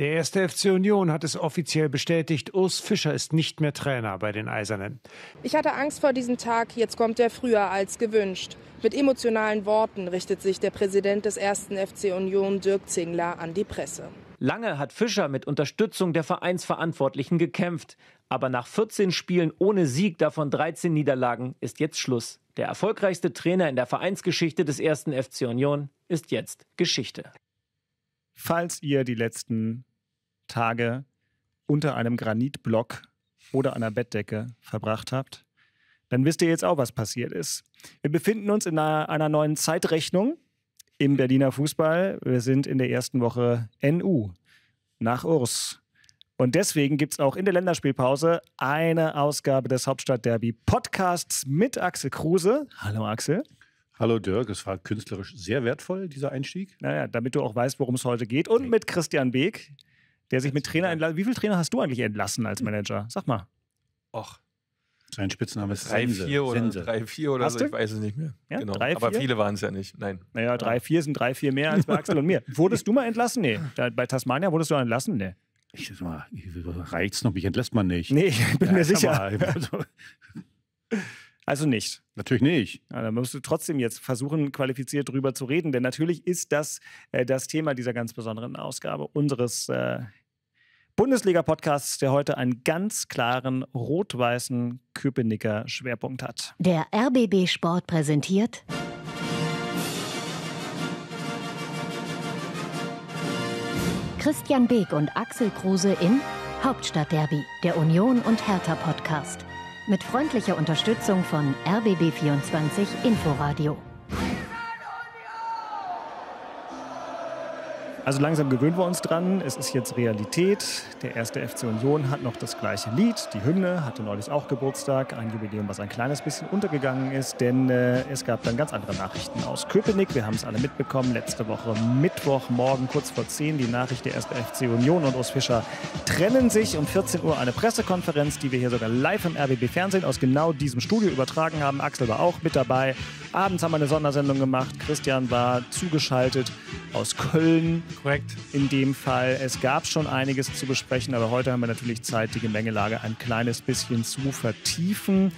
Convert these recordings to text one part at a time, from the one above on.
Der erste FC Union hat es offiziell bestätigt, Urs Fischer ist nicht mehr Trainer bei den Eisernen. Ich hatte Angst vor diesem Tag, jetzt kommt er früher als gewünscht. Mit emotionalen Worten richtet sich der Präsident des ersten FC Union, Dirk Zingler, an die Presse. Lange hat Fischer mit Unterstützung der Vereinsverantwortlichen gekämpft. Aber nach 14 Spielen ohne Sieg, davon 13 Niederlagen, ist jetzt Schluss. Der erfolgreichste Trainer in der Vereinsgeschichte des ersten FC Union ist jetzt Geschichte. Falls ihr die letzten Tage unter einem Granitblock oder einer Bettdecke verbracht habt, dann wisst ihr jetzt auch, was passiert ist. Wir befinden uns in einer, einer neuen Zeitrechnung im Berliner Fußball. Wir sind in der ersten Woche NU nach Urs. Und deswegen gibt es auch in der Länderspielpause eine Ausgabe des Hauptstadtderby Podcasts mit Axel Kruse. Hallo Axel. Hallo Dirk, es war künstlerisch sehr wertvoll, dieser Einstieg. Naja, damit du auch weißt, worum es heute geht. Und mit Christian Beek, der sich mit Trainer entlassen. Wie viele Trainer hast du eigentlich entlassen als Manager? Sag mal. Och. Sein Spitzname ist drei, Sense. oder, Sense. drei, vier oder so, ich weiß es nicht mehr. Ja, genau. drei, Aber viele waren es ja nicht. Nein. Naja, drei, vier sind drei, vier mehr als bei Axel und mir. Wurdest du mal entlassen? Nee. bei Tasmania wurdest du entlassen? Nee. Ich sag mal, reicht's noch, mich entlässt man nicht. Nee, ich bin ja, mir sicher. Also, also nicht. Natürlich nicht. Ja, dann musst du trotzdem jetzt versuchen, qualifiziert drüber zu reden, denn natürlich ist das äh, das Thema dieser ganz besonderen Ausgabe unseres äh, bundesliga podcasts der heute einen ganz klaren rot-weißen Köpenicker Schwerpunkt hat. Der RBB Sport präsentiert. Christian Beek und Axel Kruse in Hauptstadtderby, der Union und Hertha Podcast. Mit freundlicher Unterstützung von RBB24 Inforadio. Also langsam gewöhnen wir uns dran. Es ist jetzt Realität. Der erste FC Union hat noch das gleiche Lied. Die Hymne hatte neulich auch Geburtstag. Ein Jubiläum, was ein kleines bisschen untergegangen ist, denn äh, es gab dann ganz andere Nachrichten aus Köpenick. Wir haben es alle mitbekommen. Letzte Woche Mittwochmorgen kurz vor 10 die Nachricht, der erste FC Union und Urs Fischer trennen sich. Um 14 Uhr eine Pressekonferenz, die wir hier sogar live im RBB Fernsehen aus genau diesem Studio übertragen haben. Axel war auch mit dabei. Abends haben wir eine Sondersendung gemacht. Christian war zugeschaltet aus Köln. Korrekt. In dem Fall. Es gab schon einiges zu besprechen, aber heute haben wir natürlich Zeit, die Gemengelage ein kleines bisschen zu vertiefen.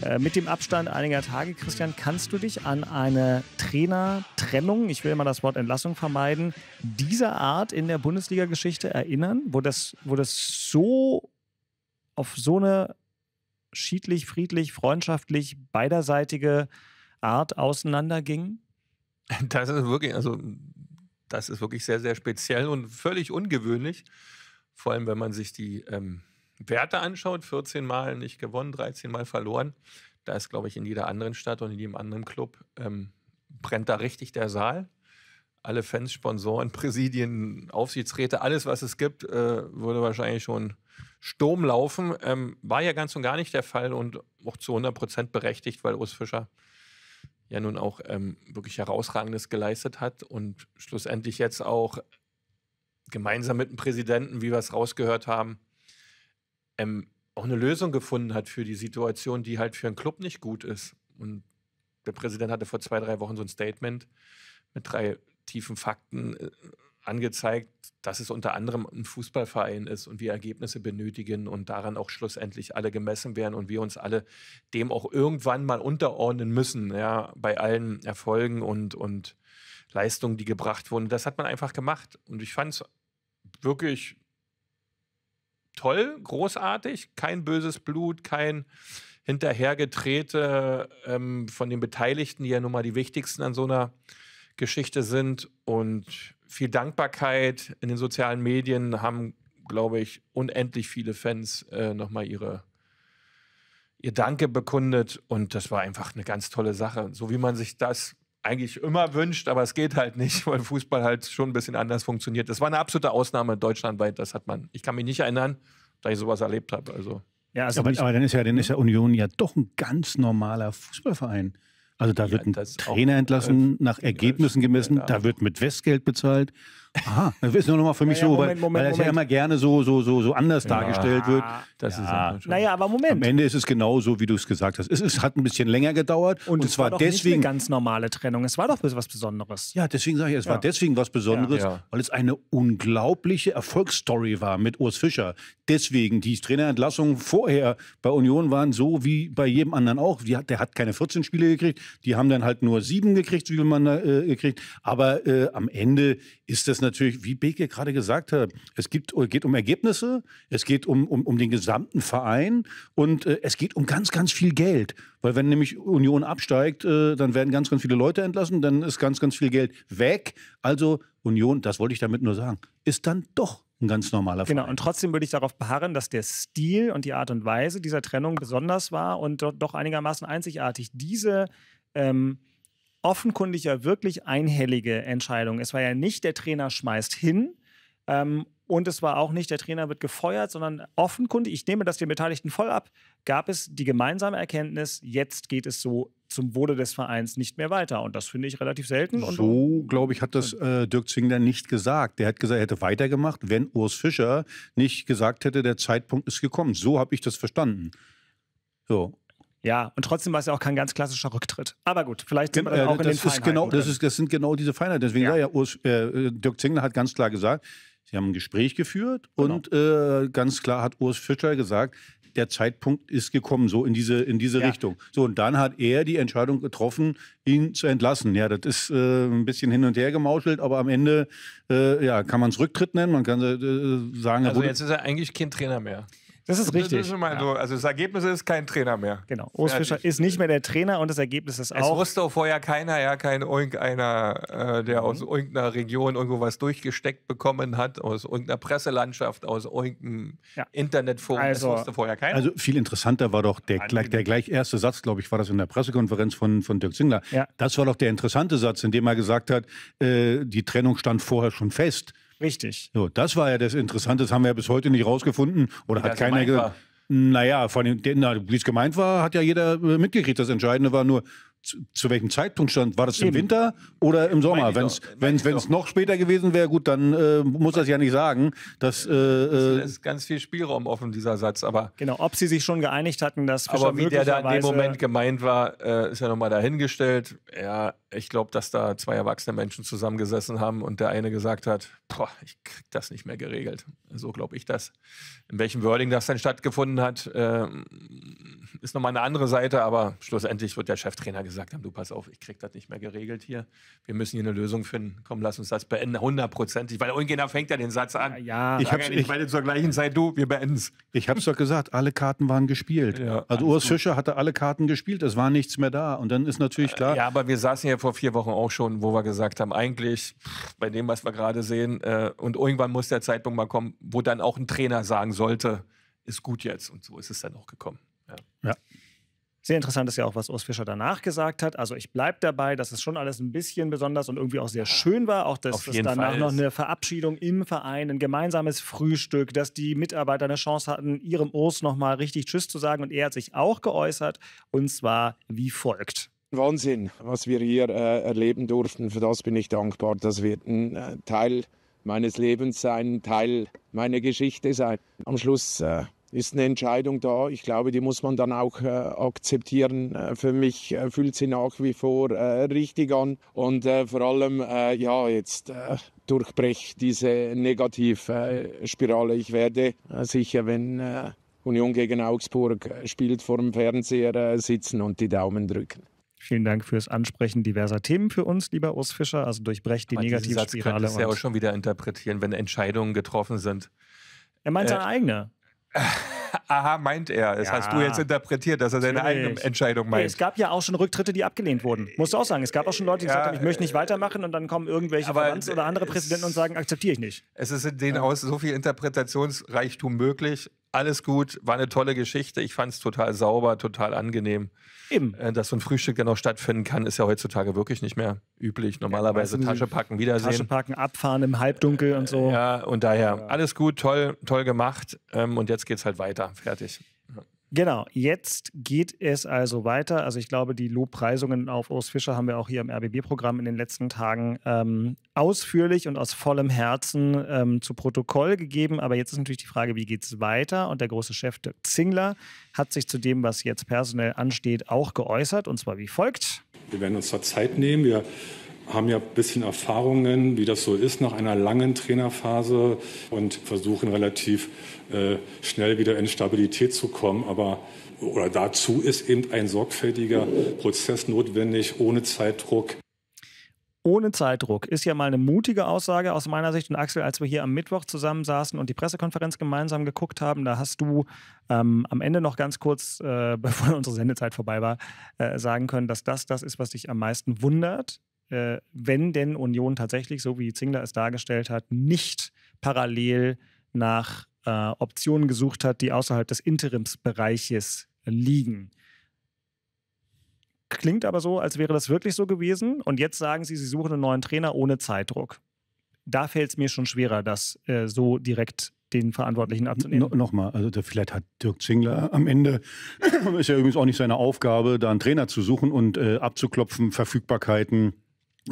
Äh, mit dem Abstand einiger Tage, Christian, kannst du dich an eine Trainertrennung, ich will mal das Wort Entlassung vermeiden, dieser Art in der Bundesliga-Geschichte erinnern, wo das, wo das so auf so eine schiedlich, friedlich, freundschaftlich, beiderseitige Art auseinandergingen? Das ist wirklich, also das ist wirklich sehr, sehr speziell und völlig ungewöhnlich. Vor allem, wenn man sich die ähm, Werte anschaut, 14 Mal nicht gewonnen, 13 Mal verloren. Da ist, glaube ich, in jeder anderen Stadt und in jedem anderen Club ähm, brennt da richtig der Saal. Alle Fans, Sponsoren, Präsidien, Aufsichtsräte, alles, was es gibt, äh, würde wahrscheinlich schon Sturm laufen. Ähm, war ja ganz und gar nicht der Fall und auch zu 100 Prozent berechtigt, weil Urs Fischer ja nun auch ähm, wirklich Herausragendes geleistet hat und schlussendlich jetzt auch gemeinsam mit dem Präsidenten, wie wir es rausgehört haben, ähm, auch eine Lösung gefunden hat für die Situation, die halt für einen Club nicht gut ist. Und der Präsident hatte vor zwei, drei Wochen so ein Statement mit drei tiefen Fakten äh, angezeigt, dass es unter anderem ein Fußballverein ist und wir Ergebnisse benötigen und daran auch schlussendlich alle gemessen werden und wir uns alle dem auch irgendwann mal unterordnen müssen, ja, bei allen Erfolgen und, und Leistungen, die gebracht wurden. Das hat man einfach gemacht. Und ich fand es wirklich toll, großartig, kein böses Blut, kein hinterhergetrete ähm, von den Beteiligten, die ja nun mal die wichtigsten an so einer Geschichte sind. Und viel Dankbarkeit in den sozialen Medien haben, glaube ich, unendlich viele Fans äh, nochmal ihre, ihr Danke bekundet. Und das war einfach eine ganz tolle Sache. So wie man sich das eigentlich immer wünscht, aber es geht halt nicht, weil Fußball halt schon ein bisschen anders funktioniert. Das war eine absolute Ausnahme deutschlandweit, das hat man. Ich kann mich nicht erinnern, da ich sowas erlebt habe. Also. Ja, also aber, aber, dann ist ja, dann ist ja Union ja doch ein ganz normaler Fußballverein. Also da wird ja, ein Trainer entlassen, nach Ergebnissen gemessen, da wird mit Westgeld bezahlt, Aha, das ist nur nochmal für mich naja, so, Moment, weil, Moment, weil das Moment. ja immer gerne so, so, so, so anders ja, dargestellt wird. Das ja. ist naja, aber Moment. Am Ende ist es genauso, wie du es gesagt hast. Es, es, hat ein bisschen länger gedauert und, und es war, war deswegen. Nicht eine ganz normale Trennung. Es war doch was Besonderes. Ja, deswegen sage ich, es ja. war deswegen was Besonderes, weil es eine unglaubliche Erfolgsstory war mit Urs Fischer. Deswegen, die Trainerentlassungen vorher bei Union waren so wie bei jedem anderen auch. Hat, der hat keine 14 Spiele gekriegt, die haben dann halt nur sieben gekriegt, wie man da äh, gekriegt. Aber äh, am Ende ist das natürlich natürlich, wie Beke gerade gesagt hat, es gibt, äh, geht um Ergebnisse, es geht um, um, um den gesamten Verein und äh, es geht um ganz, ganz viel Geld. Weil wenn nämlich Union absteigt, äh, dann werden ganz, ganz viele Leute entlassen, dann ist ganz, ganz viel Geld weg. Also Union, das wollte ich damit nur sagen, ist dann doch ein ganz normaler genau, Verein. Genau, und trotzdem würde ich darauf beharren, dass der Stil und die Art und Weise dieser Trennung besonders war und doch, doch einigermaßen einzigartig. Diese ähm, offenkundig ja wirklich einhellige Entscheidung. Es war ja nicht der Trainer schmeißt hin. Ähm, und es war auch nicht, der Trainer wird gefeuert, sondern offenkundig, ich nehme das den Beteiligten voll ab, gab es die gemeinsame Erkenntnis, jetzt geht es so zum Wohle des Vereins nicht mehr weiter. Und das finde ich relativ selten. Und so, glaube ich, hat das äh, Dirk Zwingler nicht gesagt. Der hat gesagt, er hätte weitergemacht, wenn Urs Fischer nicht gesagt hätte, der Zeitpunkt ist gekommen. So habe ich das verstanden. So. Ja, und trotzdem war es ja auch kein ganz klassischer Rücktritt. Aber gut, vielleicht sind Gen wir äh, auch das den ist genau, das, ist, das sind genau diese Feinheiten. Deswegen ja. ja Urs, äh, Dirk Zingler hat ganz klar gesagt, sie haben ein Gespräch geführt genau. und äh, ganz klar hat Urs Fischer gesagt, der Zeitpunkt ist gekommen, so in diese, in diese ja. Richtung. So, und dann hat er die Entscheidung getroffen, ihn zu entlassen. Ja, das ist äh, ein bisschen hin und her gemauschelt, aber am Ende äh, ja, kann man es Rücktritt nennen, man kann äh, äh sagen. Also jetzt ist er eigentlich kein Trainer mehr. Das ist richtig. Das ist ja. so. Also das Ergebnis ist kein Trainer mehr. Genau. Urs Fischer ist nicht mehr der Trainer und das Ergebnis ist auch. Es wusste auch vorher keiner, ja, kein irgendeiner, äh, der mhm. aus irgendeiner Region irgendwo was durchgesteckt bekommen hat, aus irgendeiner Presselandschaft, aus irgendeinem ja. Internetforum. Also, das wusste vorher keiner. Also viel interessanter war doch der, gleich, genau. der gleich erste Satz, glaube ich, war das in der Pressekonferenz von, von Dirk Zingler. Ja. Das war doch der interessante Satz, in dem er gesagt hat, äh, die Trennung stand vorher schon fest. Richtig. So, das war ja das Interessante, das haben wir ja bis heute nicht rausgefunden oder hat keiner gesagt. Naja, von dem, wie es gemeint war, hat ja jeder äh, mitgekriegt. Das Entscheidende war nur, zu, welchem Zeitpunkt stand? War das im Eben. Winter oder im Sommer? Wenn es wenn's, noch später gewesen wäre, gut, dann äh, muss das ja nicht sagen. Dass, äh, äh es ist ganz viel Spielraum offen, dieser Satz. Aber genau, ob sie sich schon geeinigt hatten, dass Aber wie der da in dem Moment gemeint war, äh, ist ja nochmal dahingestellt. Ja, ich glaube, dass da zwei erwachsene Menschen zusammengesessen haben und der eine gesagt hat, boah, ich krieg das nicht mehr geregelt. So glaube ich das. In welchem Wording das dann stattgefunden hat, ähm, ist nochmal eine andere Seite, aber schlussendlich wird der Cheftrainer gesagt haben, du pass auf, ich krieg das nicht mehr geregelt hier. Wir müssen hier eine Lösung finden. Komm, lass uns das beenden, hundertprozentig. Weil irgendjemand fängt ja den Satz an. Ja, ja ich habe nicht beide zur gleichen Zeit, du, wir beenden es. Ich habe es doch gesagt, alle Karten waren gespielt. Ja, also Urs gut. Fischer hatte alle Karten gespielt, es war nichts mehr da. Und dann ist natürlich äh, klar... Ja, aber wir saßen ja vor vier Wochen auch schon, wo wir gesagt haben, eigentlich bei dem, was wir gerade sehen, äh, und irgendwann muss der Zeitpunkt mal kommen, wo dann auch ein Trainer sagen sollte, ist gut jetzt. Und so ist es dann auch gekommen. Ja. ja. Sehr interessant ist ja auch, was Urs Fischer danach gesagt hat. Also ich bleibe dabei, dass es schon alles ein bisschen besonders und irgendwie auch sehr schön war. Auch, dass es danach noch eine Verabschiedung im Verein, ein gemeinsames Frühstück, dass die Mitarbeiter eine Chance hatten, ihrem Urs nochmal richtig Tschüss zu sagen. Und er hat sich auch geäußert und zwar wie folgt. Wahnsinn, was wir hier äh, erleben durften. Für das bin ich dankbar. Das wird ein äh, Teil meines Lebens sein, Teil meiner Geschichte sein. Am Schluss äh, ist eine Entscheidung da. Ich glaube, die muss man dann auch äh, akzeptieren. Äh, für mich äh, fühlt sie nach wie vor äh, richtig an. Und äh, vor allem, äh, ja, jetzt durchbrech diese Negativspirale. Ich werde sicher, wenn Union gegen Augsburg spielt, vor dem Fernseher sitzen und die Daumen drücken. Vielen Dank fürs Ansprechen diverser Themen für uns, lieber Urs Fischer. Also durchbrecht die Negativspirale. Das könntest du ja auch schon wieder interpretieren, wenn Entscheidungen getroffen sind. Er meint seine eigene. Aha, meint er. Das ja. hast du jetzt interpretiert, dass er seine Natürlich. eigene Entscheidung meint. Nee, es gab ja auch schon Rücktritte, die abgelehnt wurden. Musst du auch sagen. Es gab auch schon Leute, die ja, gesagt haben, ich möchte nicht äh, weitermachen und dann kommen irgendwelche Verbands- oder andere Präsidenten und sagen, akzeptiere ich nicht. Es ist in denen ja. aus so viel Interpretationsreichtum möglich alles gut, war eine tolle Geschichte. Ich fand es total sauber, total angenehm. Eben. Äh, dass so ein Frühstück dann auch stattfinden kann, ist ja heutzutage wirklich nicht mehr üblich. Normalerweise ja, Tasche packen, Wiedersehen. Tasche packen, abfahren im Halbdunkel und so. Ja, und daher ja. alles gut, toll, toll gemacht. Ähm, und jetzt geht es halt weiter. Fertig. Genau, jetzt geht es also weiter. Also ich glaube, die Lobpreisungen auf Urs Fischer haben wir auch hier im RBB-Programm in den letzten Tagen ähm, ausführlich und aus vollem Herzen ähm, zu Protokoll gegeben. Aber jetzt ist natürlich die Frage, wie geht es weiter? Und der große Chef Dirk Zingler hat sich zu dem, was jetzt personell ansteht, auch geäußert. Und zwar wie folgt. Wir werden uns da Zeit nehmen. Wir haben ja ein bisschen Erfahrungen, wie das so ist nach einer langen Trainerphase und versuchen relativ äh, schnell wieder in Stabilität zu kommen. Aber oder dazu ist eben ein sorgfältiger Prozess notwendig, ohne Zeitdruck. Ohne Zeitdruck ist ja mal eine mutige Aussage aus meiner Sicht. Und Axel, als wir hier am Mittwoch zusammensaßen und die Pressekonferenz gemeinsam geguckt haben, da hast du ähm, am Ende noch ganz kurz, äh, bevor unsere Sendezeit vorbei war, äh, sagen können, dass das das ist, was dich am meisten wundert äh, wenn denn Union tatsächlich, so wie Zingler es dargestellt hat, nicht parallel nach äh, Optionen gesucht hat, die außerhalb des Interimsbereiches liegen. Klingt aber so, als wäre das wirklich so gewesen. Und jetzt sagen Sie, Sie suchen einen neuen Trainer ohne Zeitdruck. Da fällt es mir schon schwerer, das äh, so direkt den Verantwortlichen abzunehmen. No, Nochmal, also da, vielleicht hat Dirk Zingler am Ende, ist ja übrigens auch nicht seine Aufgabe, da einen Trainer zu suchen und äh, abzuklopfen, Verfügbarkeiten,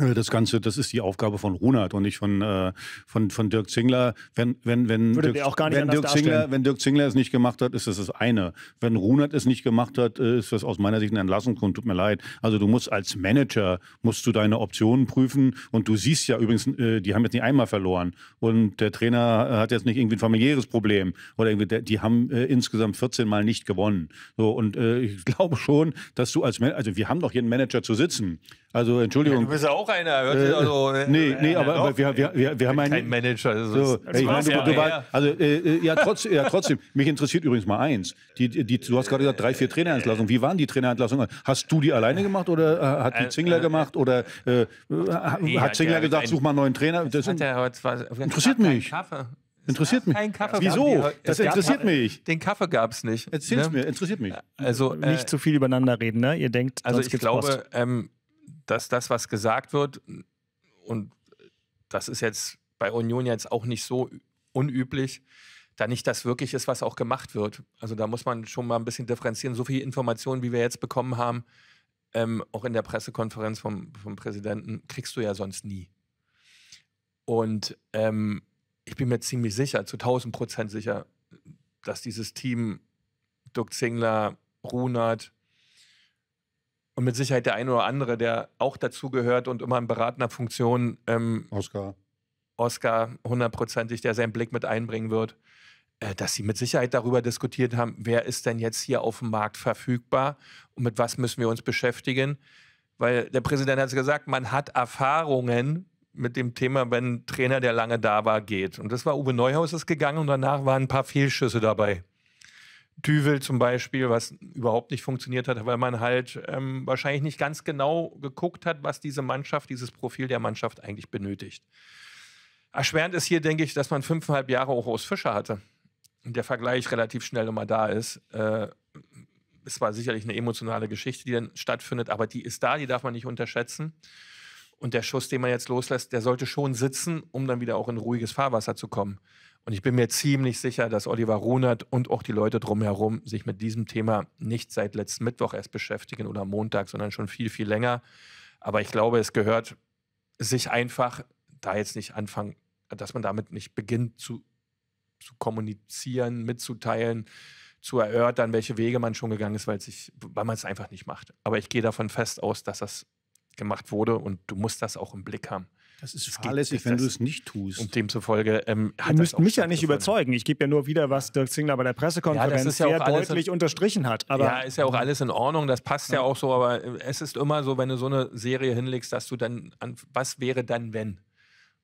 äh, das Ganze, das ist die Aufgabe von Runert und nicht von, äh, von, von Dirk Zingler. Wenn, wenn, wenn, Würde Dirk, auch gar nicht wenn, Dirk Zingler, wenn Dirk Zingler es nicht gemacht hat, ist das das eine. Wenn Runert es nicht gemacht hat, äh, ist das aus meiner Sicht ein Entlassungsgrund. Tut mir leid. Also du musst als Manager, musst du deine Optionen prüfen und du siehst ja übrigens, äh, die haben jetzt nicht einmal verloren und der Trainer äh, hat jetzt nicht irgendwie ein familiäres Problem oder irgendwie, die haben äh, insgesamt 14 Mal nicht gewonnen. So, und ich glaube schon, dass du als, Manager, also wir haben doch hier einen Manager zu sitzen. Also Entschuldigung. Ja, auch auch einer. Hört äh, also, äh, nee, äh, nee, aber, aber wir, wir, wir, wir haben einen. Kein Manager. so, ich meine, du, du war, also äh, äh, ja, trotz, ja, trotzdem. Mich interessiert übrigens mal eins. Die, die, du hast gerade gesagt, drei, vier Trainerentlassungen. Wie waren die Trainerentlassungen? Hast du die alleine gemacht oder äh, hat die Zingler gemacht? Oder nee, hat Zingler gesagt, such mal einen neuen Trainer? Das hat er, war, interessiert mich. Kaffee. Interessiert mich. Kaffee. Wieso? Das interessiert mich. Den Kaffee gab es nicht. Erzähl ne? mir, interessiert mich. Also, äh, nicht zu viel übereinander reden, ne? Ihr denkt, also ich glaube, ähm, dass das, was gesagt wird, und das ist jetzt bei Union jetzt auch nicht so unüblich, da nicht das wirklich ist, was auch gemacht wird. Also da muss man schon mal ein bisschen differenzieren. So viele Informationen, wie wir jetzt bekommen haben, ähm, auch in der Pressekonferenz vom, vom Präsidenten, kriegst du ja sonst nie. Und ähm, ich bin mir ziemlich sicher, zu 1000 Prozent sicher, dass dieses Team Dirk Zingler, Runert, und mit Sicherheit der eine oder andere, der auch dazugehört und immer in beratender Funktion. Ähm, Oscar. Oscar, hundertprozentig, der seinen Blick mit einbringen wird, äh, dass sie mit Sicherheit darüber diskutiert haben, wer ist denn jetzt hier auf dem Markt verfügbar und mit was müssen wir uns beschäftigen. Weil der Präsident hat gesagt, man hat Erfahrungen mit dem Thema, wenn ein Trainer, der lange da war, geht. Und das war Uwe Neuhaus ist gegangen und danach waren ein paar Fehlschüsse dabei. Tüvel zum Beispiel, was überhaupt nicht funktioniert hat, weil man halt ähm, wahrscheinlich nicht ganz genau geguckt hat, was diese Mannschaft, dieses Profil der Mannschaft eigentlich benötigt. Erschwerend ist hier, denke ich, dass man fünfeinhalb Jahre auch aus Fischer hatte. und Der Vergleich relativ schnell immer da ist. Äh, es war sicherlich eine emotionale Geschichte, die dann stattfindet, aber die ist da, die darf man nicht unterschätzen. Und der Schuss, den man jetzt loslässt, der sollte schon sitzen, um dann wieder auch in ruhiges Fahrwasser zu kommen. Und ich bin mir ziemlich sicher, dass Oliver Runert und auch die Leute drumherum sich mit diesem Thema nicht seit letzten Mittwoch erst beschäftigen oder Montag, sondern schon viel, viel länger. Aber ich glaube, es gehört sich einfach da jetzt nicht anfangen, dass man damit nicht beginnt zu, zu kommunizieren, mitzuteilen, zu erörtern, welche Wege man schon gegangen ist, weil, sich, weil man es einfach nicht macht. Aber ich gehe davon fest aus, dass das gemacht wurde und du musst das auch im Blick haben. Das ist fahrlässig, wenn du es nicht tust. Und demzufolge. Ähm, Ihr müsst mich ja nicht überzeugen. Ich gebe ja nur wieder, was Dirk Zingler bei der Pressekonferenz ja, sehr ja deutlich in, unterstrichen hat. Aber ja, ist ja auch alles in Ordnung. Das passt ja. ja. auch so. Aber äh, es ist immer so, wenn du so eine Serie hinlegst, dass du dann an, was wäre dann, wenn?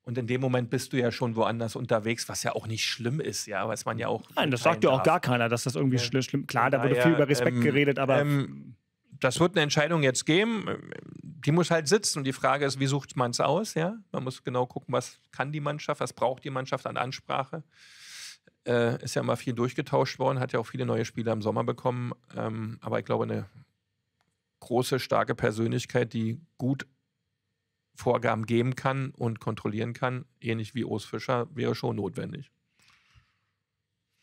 Und in dem Moment bist du ja schon woanders unterwegs, was ja auch nicht schlimm ist, ja, was man ja auch. Nein, das sagt ja auch gar keiner, dass das irgendwie schlimm. ist. Klar, da wurde ja, viel über Respekt ähm, geredet, aber. Ähm, das wird eine Entscheidung jetzt geben die muss halt sitzen. Und die Frage ist, wie sucht man es aus? Ja? Man muss genau gucken, was kann die Mannschaft, was braucht die Mannschaft an Ansprache. Äh, ist ja mal viel durchgetauscht worden, hat ja auch viele neue Spieler im Sommer bekommen. Ähm, aber ich glaube, eine große, starke Persönlichkeit, die gut Vorgaben geben kann und kontrollieren kann, ähnlich wie Urs Fischer, wäre schon notwendig.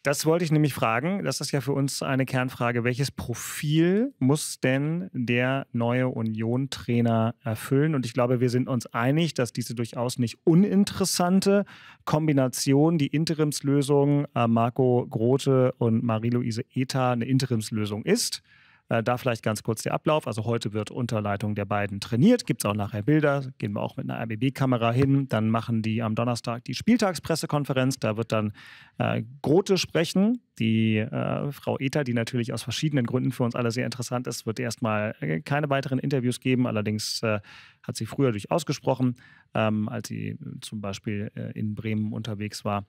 Das wollte ich nämlich fragen. Das ist ja für uns eine Kernfrage. Welches Profil muss denn der neue Union-Trainer erfüllen? Und ich glaube, wir sind uns einig, dass diese durchaus nicht uninteressante Kombination, die Interimslösung äh, Marco Grote und Marie-Louise Eta, eine Interimslösung ist. Äh, da vielleicht ganz kurz der Ablauf. Also heute wird unter Leitung der beiden trainiert. Gibt es auch nachher Bilder. Gehen wir auch mit einer RBB-Kamera hin. Dann machen die am Donnerstag die Spieltagspressekonferenz. Da wird dann äh, Grote sprechen. Die äh, Frau Ether, die natürlich aus verschiedenen Gründen für uns alle sehr interessant ist, wird erstmal äh, keine weiteren Interviews geben. Allerdings äh, hat sie früher durchaus gesprochen, ähm, als sie zum Beispiel in Bremen unterwegs war.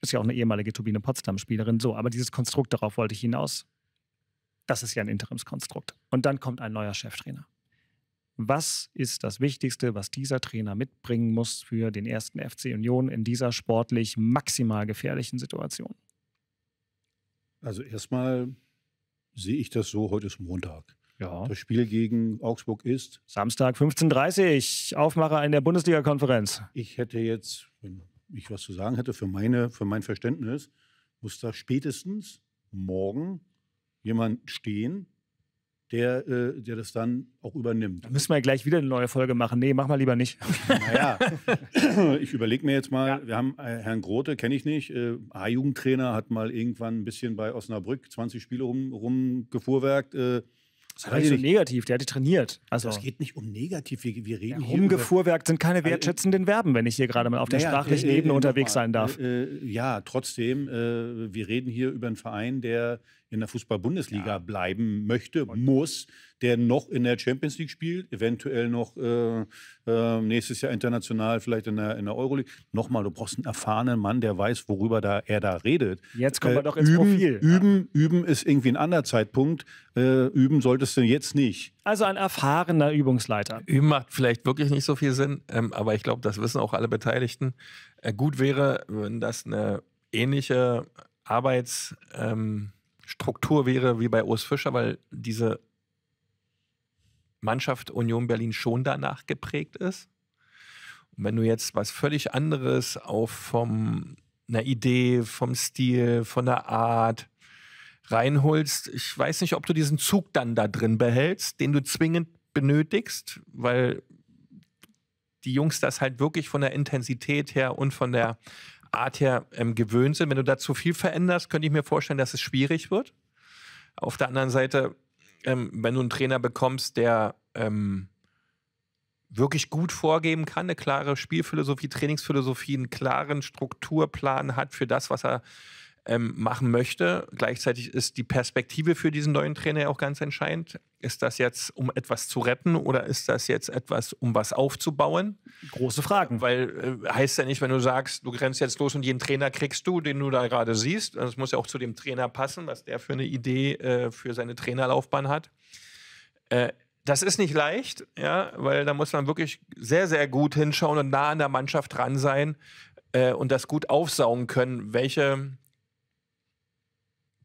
Ist ja auch eine ehemalige Turbine Potsdam-Spielerin. So, aber dieses Konstrukt, darauf wollte ich hinaus. Das ist ja ein Interimskonstrukt. Und dann kommt ein neuer Cheftrainer. Was ist das Wichtigste, was dieser Trainer mitbringen muss für den ersten FC Union in dieser sportlich maximal gefährlichen Situation? Also erstmal sehe ich das so, heute ist Montag. Ja. Das Spiel gegen Augsburg ist. Samstag 15.30 Uhr, Aufmacher in der Bundesliga-Konferenz. Ich hätte jetzt, wenn ich was zu sagen hätte, für, meine, für mein Verständnis, muss da spätestens morgen jemanden stehen, der, äh, der das dann auch übernimmt. Da müssen wir ja gleich wieder eine neue Folge machen. Nee, mach mal lieber nicht. Naja, ich überlege mir jetzt mal, ja. wir haben äh, Herrn Grote, kenne ich nicht, äh, A-Jugendtrainer, hat mal irgendwann ein bisschen bei Osnabrück 20 Spiele rum, rumgefuhrwerkt. Äh, das war nicht so negativ, der hat die trainiert. Also es geht nicht um negativ, wir, wir reden ja, hier. Rumgefuhrwerkt sind keine wertschätzenden Verben, wenn ich hier gerade mal auf der naja, sprachlichen äh, äh Ebene äh, unterwegs sein darf. ja, trotzdem, wir reden hier über einen Verein, der in der Fußball-Bundesliga ja. bleiben möchte, muss, der noch in der Champions League spielt, eventuell noch äh, äh, nächstes Jahr international, vielleicht in der, in der Euroleague. Nochmal, du brauchst einen erfahrenen Mann, der weiß, worüber da, er da redet. Jetzt kommen äh, wir doch ins üben, Profil. Üben, ja. üben ist irgendwie ein anderer Zeitpunkt. Äh, üben solltest du jetzt nicht. Also ein erfahrener Übungsleiter. Üben macht vielleicht wirklich nicht so viel Sinn, ähm, aber ich glaube, das wissen auch alle Beteiligten. Äh, gut wäre, wenn das eine ähnliche Arbeits... Ähm, Struktur wäre wie bei Urs Fischer, weil diese Mannschaft Union Berlin schon danach geprägt ist. Und wenn du jetzt was völlig anderes auf vom einer Idee, vom Stil, von der Art reinholst, ich weiß nicht, ob du diesen Zug dann da drin behältst, den du zwingend benötigst, weil die Jungs das halt wirklich von der Intensität her und von der Art her ähm, gewöhnt sind. Wenn du da zu viel veränderst, könnte ich mir vorstellen, dass es schwierig wird. Auf der anderen Seite, ähm, wenn du einen Trainer bekommst, der ähm, wirklich gut vorgeben kann, eine klare Spielphilosophie, Trainingsphilosophie, einen klaren Strukturplan hat für das, was er ähm, machen möchte. Gleichzeitig ist die Perspektive für diesen neuen Trainer ja auch ganz entscheidend. Ist das jetzt, um etwas zu retten oder ist das jetzt etwas, um was aufzubauen? Große Fragen. Weil äh, heißt ja nicht, wenn du sagst, du grenzt jetzt los und jeden Trainer kriegst du, den du da gerade siehst. Das muss ja auch zu dem Trainer passen, was der für eine Idee äh, für seine Trainerlaufbahn hat. Äh, das ist nicht leicht, ja, weil da muss man wirklich sehr, sehr gut hinschauen und nah an der Mannschaft dran sein äh, und das gut aufsaugen können, welche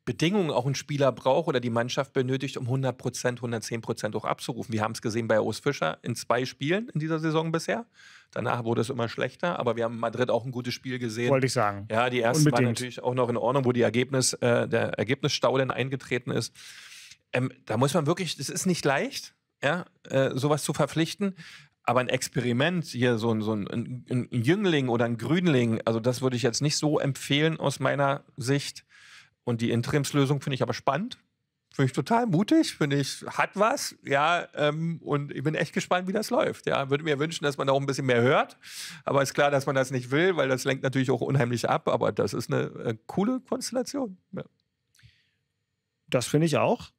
Bedingungen auch ein Spieler braucht oder die Mannschaft benötigt, um 100 Prozent, 110 Prozent auch abzurufen. Wir haben es gesehen bei Urs Fischer in zwei Spielen in dieser Saison bisher. Danach wurde es immer schlechter, aber wir haben in Madrid auch ein gutes Spiel gesehen. Wollte ich sagen. Ja, die ersten waren natürlich auch noch in Ordnung, wo die Ergebnis, äh, der Ergebnisstau dann eingetreten ist. Ähm, da muss man wirklich, es ist nicht leicht, ja, äh, sowas zu verpflichten. Aber ein Experiment, hier so, ein, ein, ein, Jüngling oder ein Grünling, also das würde ich jetzt nicht so empfehlen aus meiner Sicht. Und die Interimslösung finde ich aber spannend. Finde ich total mutig, finde ich, hat was, ja, ähm, und ich bin echt gespannt, wie das läuft. Ja, würde mir wünschen, dass man auch ein bisschen mehr hört, aber ist klar, dass man das nicht will, weil das lenkt natürlich auch unheimlich ab, aber das ist eine äh, coole Konstellation. Ja. Das finde ich auch,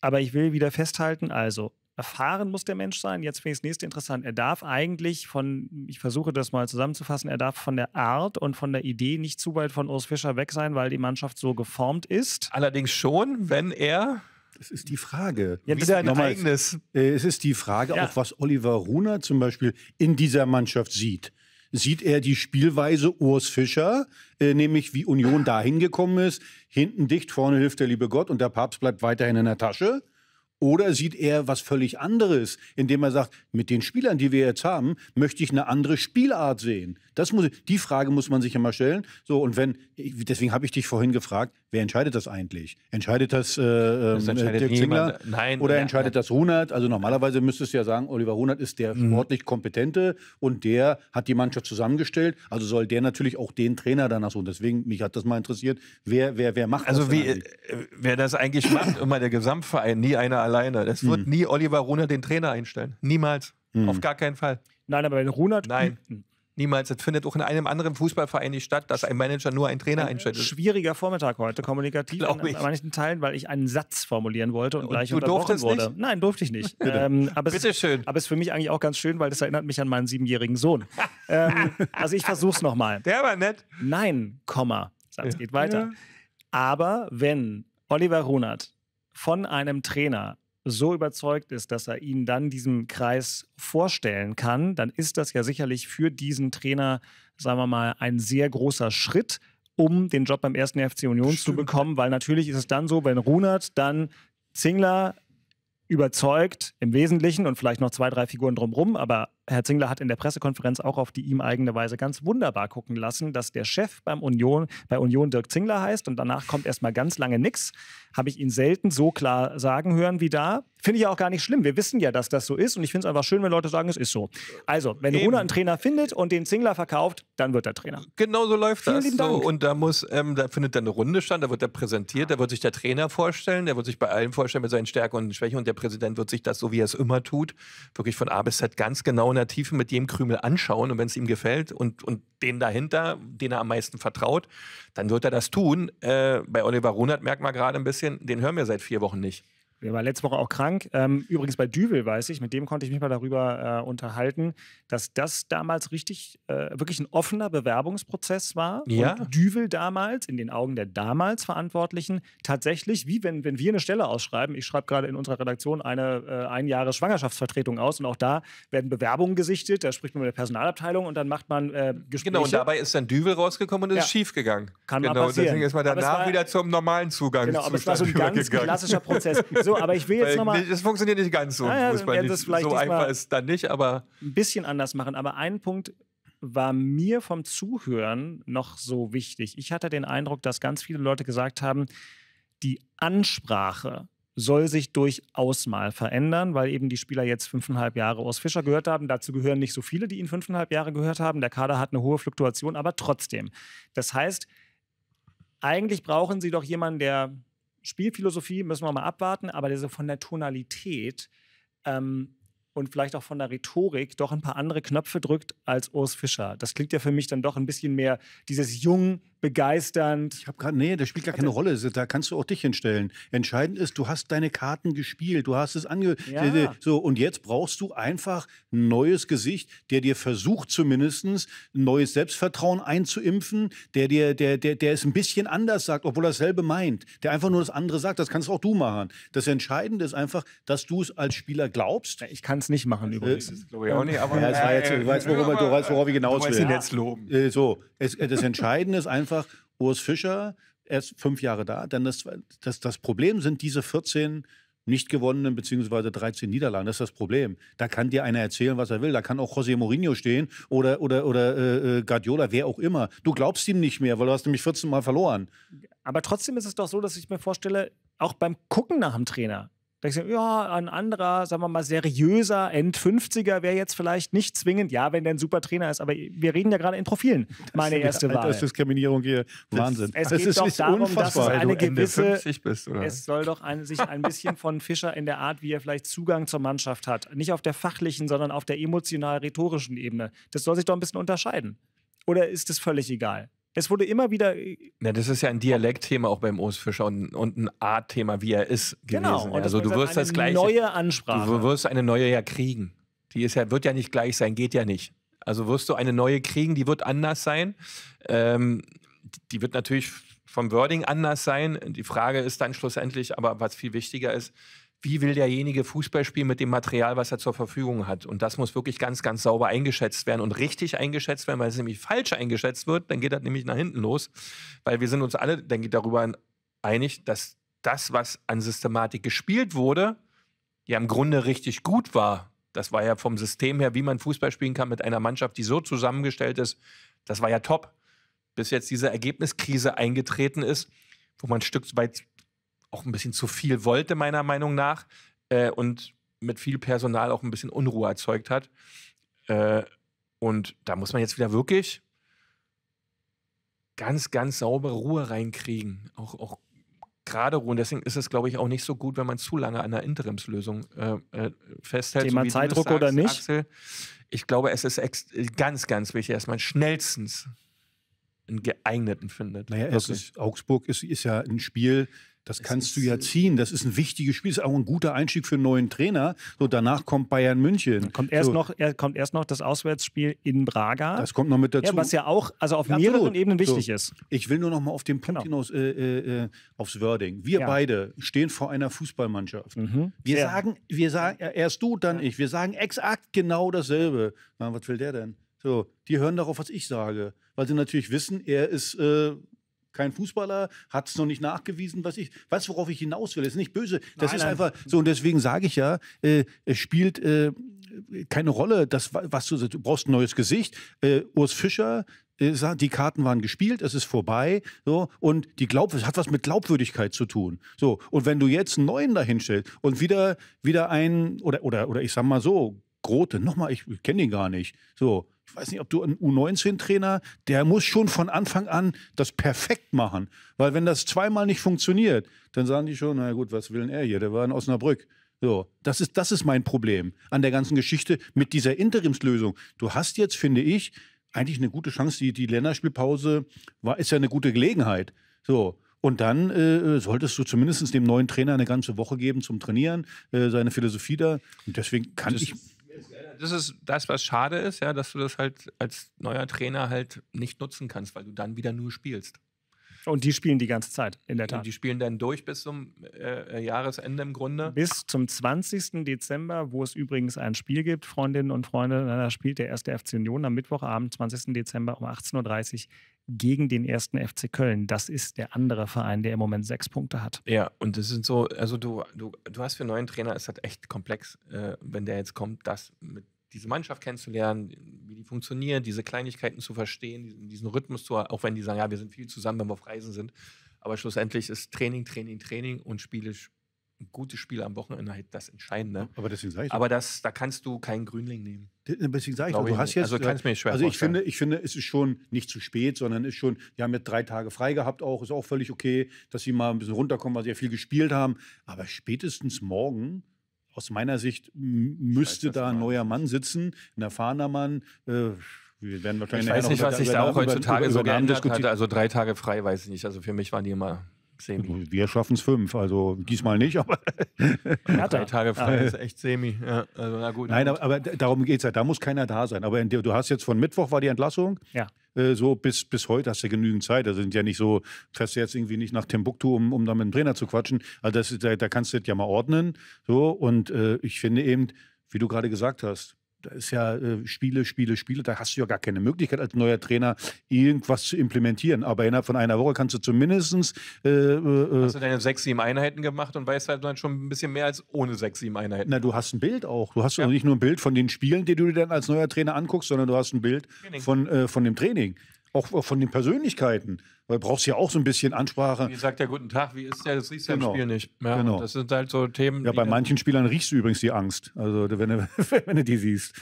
aber ich will wieder festhalten, also erfahren muss der Mensch sein. Jetzt finde ich das nächste interessant. Er darf eigentlich von, ich versuche das mal zusammenzufassen, er darf von der Art und von der Idee nicht zu weit von Urs Fischer weg sein, weil die Mannschaft so geformt ist. Allerdings schon, wenn er das ist die Frage. Ja, Wieder ein nochmal, eigenes. es ist die Frage, ja. auch äh, was Oliver Runer zum Beispiel in dieser Mannschaft sieht. Sieht er die Spielweise Urs Fischer, äh, nämlich wie Union dahin gekommen ist, hinten dicht, vorne hilft der liebe Gott und der Papst bleibt weiterhin in der Tasche? Oder sieht er was völlig anderes, indem er sagt, mit den Spielern, die wir jetzt haben, möchte ich eine andere Spielart sehen? Das muss, die Frage muss man sich immer stellen. So, und wenn, deswegen habe ich dich vorhin gefragt, Wer entscheidet das eigentlich? Entscheidet das, äh, das ähm, entscheidet Dirk Zingler? Nein, oder ja, entscheidet ja. das Runert? Also normalerweise müsstest du ja sagen, Oliver Runert ist der mhm. sportlich Kompetente und der hat die Mannschaft zusammengestellt. Also soll der natürlich auch den Trainer danach suchen. Deswegen, mich hat das mal interessiert, wer, wer, wer macht also das? Also wer das eigentlich macht, immer der Gesamtverein, nie einer alleine. Das wird mhm. nie Oliver Runert den Trainer einstellen. Niemals. Mhm. Auf gar keinen Fall. Nein, aber wenn Runert... Nein. Niemals. Das findet auch in einem anderen Fußballverein nicht statt, dass ein Manager nur einen Trainer ein einstellt. Schwieriger Vormittag heute, kommunikativ Glaube ich. in manchen Teilen, weil ich einen Satz formulieren wollte und, und gleich du unterbrochen wurde. Nicht? Nein, durfte ich nicht. Bitte. Ähm, aber es, schön. Aber es ist für mich eigentlich auch ganz schön, weil das erinnert mich an meinen siebenjährigen Sohn. ähm, also ich versuch's nochmal. Der war nett. Nein, Komma. Satz ja. geht weiter. Ja. Aber wenn Oliver Runert von einem Trainer so überzeugt ist, dass er ihn dann diesem Kreis vorstellen kann, dann ist das ja sicherlich für diesen Trainer, sagen wir mal, ein sehr großer Schritt, um den Job beim ersten FC Union Stimmt. zu bekommen, weil natürlich ist es dann so, wenn Runert dann Zingler überzeugt im Wesentlichen und vielleicht noch zwei, drei Figuren drumherum, aber Herr Zingler hat in der Pressekonferenz auch auf die ihm eigene Weise ganz wunderbar gucken lassen, dass der Chef beim Union, bei Union Dirk Zingler heißt und danach kommt erstmal ganz lange nichts. Habe ich ihn selten so klar sagen hören wie da. Finde ich ja auch gar nicht schlimm. Wir wissen ja, dass das so ist und ich finde es einfach schön, wenn Leute sagen, es ist so. Also, wenn Eben. Runa einen Trainer findet und den Zingler verkauft, dann wird er Trainer. Genau so läuft Vielen das. So, und da muss, ähm, da findet dann eine Runde statt, da wird er präsentiert, da wird sich der Trainer vorstellen, der wird sich bei allen vorstellen mit seinen Stärken und Schwächen und der Präsident wird sich das, so wie er es immer tut, wirklich von A bis Z ganz genau in Tiefe mit jedem Krümel anschauen und wenn es ihm gefällt und, und den dahinter, den er am meisten vertraut, dann wird er das tun. Äh, bei Oliver Runert merkt man gerade ein bisschen, den hören wir seit vier Wochen nicht. Der war letzte Woche auch krank. Ähm, übrigens bei Düvel weiß ich, mit dem konnte ich mich mal darüber äh, unterhalten, dass das damals richtig, äh, wirklich ein offener Bewerbungsprozess war. Ja. Und Düvel damals, in den Augen der damals Verantwortlichen, tatsächlich, wie wenn, wenn wir eine Stelle ausschreiben, ich schreibe gerade in unserer Redaktion eine äh, ein Jahre Schwangerschaftsvertretung aus und auch da werden Bewerbungen gesichtet, da spricht man mit der Personalabteilung und dann macht man äh, Gespräche. Genau, und dabei ist dann Düvel rausgekommen und ist ja. schief gegangen. Kann genau, mal passieren. Deswegen ist man danach war, wieder zum normalen Zugang. Genau, aber es war so ein ganz klassischer Prozess. So, aber ich will jetzt nochmal. Das funktioniert nicht ganz so. Ah, ja, Fußball ja, so einfach ist dann nicht, aber. Ein bisschen anders machen. Aber ein Punkt war mir vom Zuhören noch so wichtig. Ich hatte den Eindruck, dass ganz viele Leute gesagt haben, die Ansprache soll sich durchaus mal verändern, weil eben die Spieler jetzt fünfeinhalb Jahre aus Fischer gehört haben. Dazu gehören nicht so viele, die ihn fünfeinhalb Jahre gehört haben. Der Kader hat eine hohe Fluktuation, aber trotzdem. Das heißt, eigentlich brauchen sie doch jemanden, der Spielphilosophie müssen wir mal abwarten, aber der so von der Tonalität ähm, und vielleicht auch von der Rhetorik doch ein paar andere Knöpfe drückt als Urs Fischer. Das klingt ja für mich dann doch ein bisschen mehr dieses jung, begeisternd. Ich habe gerade, nee, das spielt gar keine Rolle. Da kannst du auch dich hinstellen. Entscheidend ist, du hast deine Karten gespielt, du hast es ange. Ja. So, und jetzt brauchst du einfach ein neues Gesicht, der dir versucht, zumindest ein neues Selbstvertrauen einzuimpfen, der dir, der, der, der es ein bisschen anders sagt, obwohl er dasselbe meint, der einfach nur das andere sagt. Das kannst auch du machen. Das Entscheidende ist einfach, dass du es als Spieler glaubst. Ich kann es nicht machen übrigens. Äh, das glaube ich auch nicht, aber. Äh, du weißt, worauf ich hinaus will. Du weißt ihn jetzt loben. Äh, so, es, äh, das Entscheidende ist einfach, einfach Urs Fischer, er ist fünf Jahre da, denn das, das, das Problem sind diese 14 nicht gewonnenen bzw. 13 Niederlagen. Das ist das Problem. Da kann dir einer erzählen, was er will. Da kann auch José Mourinho stehen oder, oder, oder äh, äh Guardiola, wer auch immer. Du glaubst ihm nicht mehr, weil du hast nämlich 14 Mal verloren. Aber trotzdem ist es doch so, dass ich mir vorstelle, auch beim Gucken nach dem Trainer da ja, ein anderer, sagen wir mal, seriöser End-50er wäre jetzt vielleicht nicht zwingend, ja, wenn der ein super Trainer ist, aber wir reden ja gerade in Profilen. Meine erste Wahl. Das Diskriminierung hier, Wahnsinn. Es, es geht doch darum, unfassbar. dass es eine gewisse, bist, es soll doch ein, sich ein bisschen von Fischer in der Art, wie er vielleicht Zugang zur Mannschaft hat, nicht auf der fachlichen, sondern auf der emotional-rhetorischen Ebene. Das soll sich doch ein bisschen unterscheiden. Oder ist es völlig egal? Es wurde immer wieder. Äh, Na, das ist ja ein Dialektthema auch beim Urs Fischer und, und ein Artthema, wie er ist. Genau. Gewesen. Und also du wirst das gleiche. Neue Ansprache. Du wirst eine neue ja kriegen. Die ist ja, wird ja nicht gleich sein, geht ja nicht. Also wirst du eine neue kriegen, die wird anders sein. Ähm, die wird natürlich vom Wording anders sein. Die Frage ist dann schlussendlich, aber was viel wichtiger ist, wie will derjenige Fußball spielen mit dem Material, was er zur Verfügung hat. Und das muss wirklich ganz, ganz sauber eingeschätzt werden und richtig eingeschätzt werden, weil es nämlich falsch eingeschätzt wird, dann geht das nämlich nach hinten los. Weil wir sind uns alle, denke ich, darüber einig, dass das, was an Systematik gespielt wurde, ja im Grunde richtig gut war. Das war ja vom System her, wie man Fußball spielen kann mit einer Mannschaft, die so zusammengestellt ist, das war ja top. Bis jetzt diese Ergebniskrise eingetreten ist, wo man ein Stück weit auch ein bisschen zu viel wollte, meiner Meinung nach, äh, und mit viel Personal auch ein bisschen Unruhe erzeugt hat. Äh, und da muss man jetzt wieder wirklich ganz, ganz saubere Ruhe reinkriegen. Auch, auch gerade Ruhe. Und deswegen ist es, glaube ich, auch nicht so gut, wenn man zu lange an einer Interimslösung äh, äh festhält. Thema so Zeitdruck sagst, oder nicht? Axel. Ich glaube, es ist ganz, ganz wichtig, dass man schnellstens einen geeigneten findet. Naja, ist, Augsburg ist, ist ja ein Spiel, das kannst du ja ziehen. Das ist ein wichtiges Spiel. Das ist auch ein guter Einstieg für einen neuen Trainer. So, danach kommt Bayern München. Dann kommt erst, so. noch, er, kommt erst noch das Auswärtsspiel in Braga. Das kommt noch mit dazu. Ja, was ja auch also auf Absolut. mehreren Ebenen wichtig so. ist. Ich will nur noch mal auf den Punkt genau. hinaus, äh, äh, äh aufs Wording. Wir ja. beide stehen vor einer Fußballmannschaft. Mhm. Wir, sagen, wir sagen, äh, erst du, dann ich. Wir sagen exakt genau dasselbe. Na, was will der denn? So, die hören darauf, was ich sage, weil sie natürlich wissen, er ist äh, kein Fußballer, hat es noch nicht nachgewiesen, was ich. Weißt worauf ich hinaus will? Das ist nicht böse. Das nein, ist nein. einfach so. Und deswegen sage ich ja, äh, es spielt äh, keine Rolle, das, was du, du brauchst ein neues Gesicht. Äh, Urs Fischer, äh, die Karten waren gespielt, es ist vorbei, so und die Glaub hat was mit Glaubwürdigkeit zu tun. So und wenn du jetzt einen neuen dahinstellst und wieder wieder einen oder oder oder ich sag mal so Grote, nochmal, ich, kenne ihn gar nicht, so ich weiß nicht, ob du einen U19-Trainer, der muss schon von Anfang an das perfekt machen. Weil wenn das zweimal nicht funktioniert, dann sagen die schon, na gut, was will denn er hier? Der war in Osnabrück. So, das ist, das ist mein Problem an der ganzen Geschichte mit dieser Interimslösung. Du hast jetzt, finde ich, eigentlich eine gute Chance. Die, die Länderspielpause war, ist ja eine gute Gelegenheit. So, und dann äh, solltest du zumindest dem neuen Trainer eine ganze Woche geben zum Trainieren, äh, seine Philosophie da. Und deswegen kann das ich das ist das, was schade ist, ja, dass du das halt als neuer Trainer halt nicht nutzen kannst, weil du dann wieder nur spielst. Und die spielen die ganze Zeit, in der Tat. Und die spielen dann durch bis zum äh, äh Jahresende im Grunde. Bis zum 20. Dezember, wo es übrigens ein Spiel gibt, Freundinnen und Freunde, da spielt der erste FC Union am Mittwochabend, 20. Dezember um 18.30 Uhr gegen den ersten FC Köln. Das ist der andere Verein, der im Moment sechs Punkte hat. Ja, und das sind so, also du, du, du hast für einen neuen Trainer, ist halt echt komplex, äh, wenn der jetzt kommt, das mit diese Mannschaft kennenzulernen, wie die funktioniert, diese Kleinigkeiten zu verstehen, diesen Rhythmus zu, auch wenn die sagen, ja, wir sind viel zusammen, wenn wir auf Reisen sind. Aber schlussendlich ist Training, Training, Training und Spiele, ein gutes Spiel am Wochenende halt das Entscheidende. Aber deswegen sage ich Aber das, da kannst du keinen Grünling nehmen. Deswegen sage ich, Glaube du ich hast nicht. jetzt. Also äh, kannst mir schwer Also ich finde, ich finde, es ist schon nicht zu spät, sondern ist schon, die haben jetzt drei Tage frei gehabt auch, ist auch völlig okay, dass sie mal ein bisschen runterkommen, weil sie ja viel gespielt haben. Aber spätestens morgen aus meiner Sicht müsste da ein neuer Mann sitzen, ein erfahrener Mann. Äh, wir werden wahrscheinlich ich weiß nicht, was sich da auch heutzutage über, über, so geändert hat. Also drei Tage frei, weiß ich nicht. Also für mich waren die immer Semi. Wir schaffen es fünf, also diesmal nicht, aber. ja, drei Tage frei ist echt semi. Ja, also, na gut, Nein, gut. aber darum geht es ja, da muss keiner da sein. Aber du hast jetzt von Mittwoch war die Entlassung. Ja. Äh, so bis, bis heute hast du genügend Zeit. Also sind ja nicht so, fährst du jetzt irgendwie nicht nach Timbuktu, um, um da mit dem Trainer zu quatschen. Also das, da, da kannst du das ja mal ordnen. So, und äh, ich finde eben, wie du gerade gesagt hast, da ist ja äh, Spiele, Spiele, Spiele, da hast du ja gar keine Möglichkeit als neuer Trainer irgendwas zu implementieren. Aber innerhalb von einer Woche kannst du zumindestens. Äh, äh, äh, hast du deine sechs, sieben Einheiten gemacht und weißt halt dann schon ein bisschen mehr als ohne sechs, sieben Einheiten. Na, du hast ein Bild auch. Du hast ja. nicht nur ein Bild von den Spielen, die du dir dann als neuer Trainer anguckst, sondern du hast ein Bild Training. von, äh, von dem Training auch von den Persönlichkeiten, weil du brauchst ja auch so ein bisschen Ansprache. Wie sagt der guten Tag, wie ist der, das riechst du genau. im Spiel nicht. Ja, genau. Das sind halt so Themen. Ja, bei manchen Spielern riechst du übrigens die Angst, also wenn du, wenn du die siehst.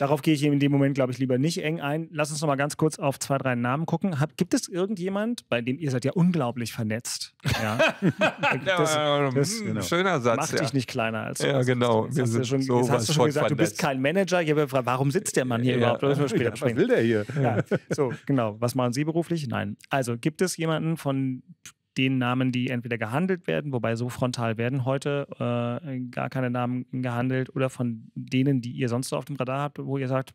Darauf gehe ich in dem Moment, glaube ich, lieber nicht eng ein. Lass uns noch mal ganz kurz auf zwei, drei Namen gucken. Hab, gibt es irgendjemand, bei dem ihr seid ja unglaublich vernetzt? Ja. das, das, hm, genau. Schöner Satz. Macht ja. dich nicht kleiner als Ja, genau. Jetzt hast, schon, so hast du schon gesagt, vernetzt. du bist kein Manager. Ich gefragt, warum sitzt der Mann hier ja. überhaupt? was will der hier? Ja. So, genau. Was machen Sie beruflich? Nein. Also, gibt es jemanden, von den Namen, die entweder gehandelt werden, wobei so frontal werden heute äh, gar keine Namen gehandelt, oder von denen, die ihr sonst auf dem Radar habt, wo ihr sagt,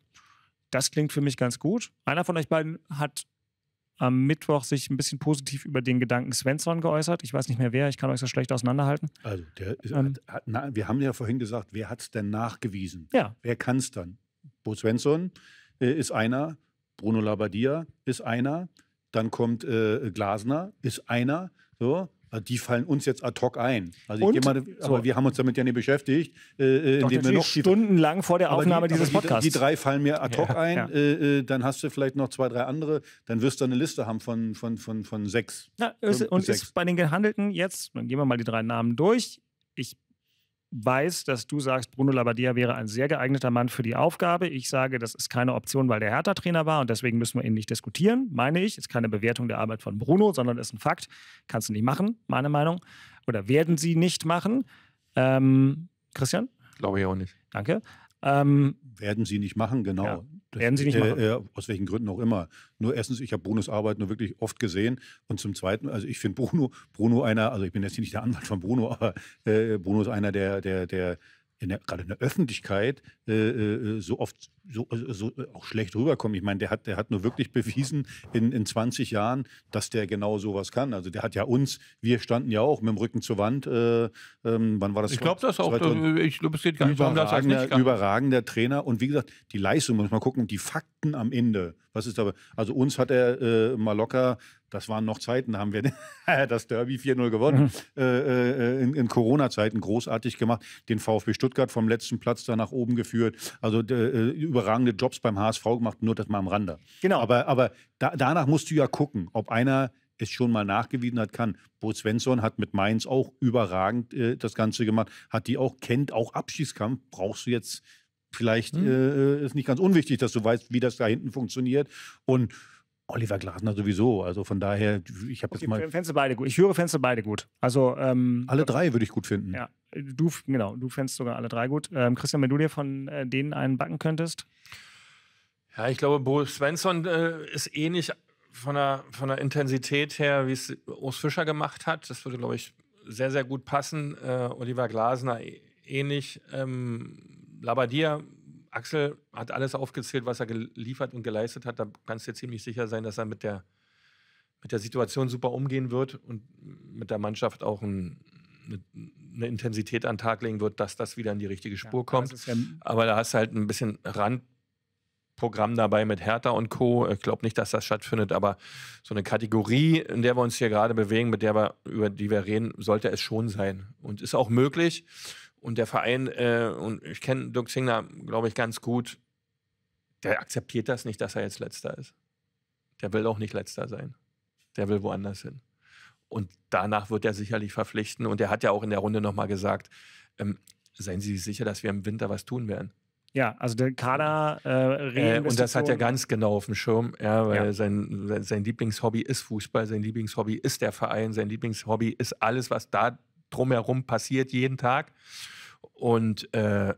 das klingt für mich ganz gut. Einer von euch beiden hat am Mittwoch sich ein bisschen positiv über den Gedanken Svensson geäußert. Ich weiß nicht mehr wer, ich kann euch so schlecht auseinanderhalten. Also, der, ähm, hat, na, wir haben ja vorhin gesagt, wer hat es denn nachgewiesen? Ja. Wer kann es dann? Bo Svensson äh, ist einer, Bruno Labbadia ist einer, dann kommt äh, Glasner, ist einer, so, ah, die fallen uns jetzt ad hoc ein. Also und, mal, aber so. wir haben uns damit ja nicht beschäftigt, äh, äh Doch, indem wir noch stundenlang vor der Aufnahme die, dieses Podcasts. Die, die, drei fallen mir ad hoc ja, ein. Ja. Äh, äh, dann hast du vielleicht noch zwei, drei andere. Dann wirst du eine Liste haben von, von, von, von sechs. Ja, ist, und ist bei den gehandelten jetzt, dann gehen wir mal die drei Namen durch. Ich weiß, dass du sagst, Bruno Labbadia wäre ein sehr geeigneter Mann für die Aufgabe. Ich sage, das ist keine Option, weil der Hertha-Trainer war und deswegen müssen wir ihn nicht diskutieren, meine ich. Ist keine Bewertung der Arbeit von Bruno, sondern ist ein Fakt. Kannst du nicht machen, meine Meinung. Oder werden sie nicht machen. Ähm, Christian? Glaube ich auch nicht. Danke. Ähm, werden sie nicht machen, genau. Ja, werden sie nicht äh, machen. Äh, äh, aus welchen Gründen auch immer. Nur erstens, ich habe Brunos Arbeit nur wirklich oft gesehen. Und zum Zweiten, also ich finde Bruno, Bruno einer, also ich bin jetzt hier nicht der Anwalt von Bruno, aber äh, Bruno ist einer, der, der, der, der gerade in der Öffentlichkeit äh, äh, so oft so, äh, so äh, auch schlecht rüberkommen. Ich meine, der hat, der hat nur wirklich bewiesen in, in 20 Jahren, dass der genau sowas kann. Also der hat ja uns, wir standen ja auch mit dem Rücken zur Wand. Äh, ähm, wann war das? Ich glaube, das auch. Äh, ich glaube, es geht gar nicht darum, dass er nicht kann. Überragender Trainer. Und wie gesagt, die Leistung, muss man gucken, die Fakten am Ende. Was ist aber? Also uns hat er äh, mal locker das waren noch Zeiten, da haben wir das Derby 4-0 gewonnen, mhm. äh, in, in Corona-Zeiten großartig gemacht, den VfB Stuttgart vom letzten Platz da nach oben geführt. Also äh, überragende Jobs beim HSV gemacht, nur das mal am Rande. Genau. Aber, aber da, danach musst du ja gucken, ob einer es schon mal nachgewiesen hat, kann. Bo Svensson hat mit Mainz auch überragend äh, das Ganze gemacht, hat die auch, kennt auch Abschießkampf, brauchst du jetzt vielleicht, hm. äh, ist nicht ganz unwichtig, dass du weißt, wie das da hinten funktioniert und Oliver Glasner sowieso, also von daher, ich habe okay, jetzt mal... Fenster beide gut, ich höre Fenster beide gut. Also, ähm, Alle drei würde ich gut finden. Ja du, genau, du fändest sogar alle drei gut. Ähm, Christian, wenn du dir von äh, denen einen backen könntest? Ja, ich glaube, Bo Svensson äh, ist ähnlich eh von der, von der Intensität her, wie es Urs Fischer gemacht hat. Das würde, glaube ich, sehr, sehr gut passen. Äh, Oliver Glasner ähnlich. Eh, eh ähm, Labadia, Axel hat alles aufgezählt, was er geliefert und geleistet hat. Da kannst du dir ziemlich sicher sein, dass er mit der, mit der Situation super umgehen wird und mit der Mannschaft auch ein, eine, Intensität an den Tag legen wird, dass das wieder in die richtige Spur ja, kommt. Ja Aber da hast du halt ein bisschen Randprogramm dabei mit Hertha und Co. Ich glaube nicht, dass das stattfindet, aber so eine Kategorie, in der wir uns hier gerade bewegen, mit der wir, über die wir reden, sollte es schon sein. Und ist auch möglich. Und der Verein, äh, und ich kenne Dirk Singer, glaube ich, ganz gut, der akzeptiert das nicht, dass er jetzt letzter ist. Der will auch nicht letzter sein. Der will woanders hin. Und danach wird er sicherlich verpflichten. Und er hat ja auch in der Runde nochmal gesagt, ähm, seien Sie sicher, dass wir im Winter was tun werden. Ja, also der Kader äh, äh, Und das hat er ganz genau auf dem Schirm, ja, weil ja. Sein, sein Lieblingshobby ist Fußball, sein Lieblingshobby ist der Verein, sein Lieblingshobby ist alles, was da drumherum passiert jeden Tag. Und äh,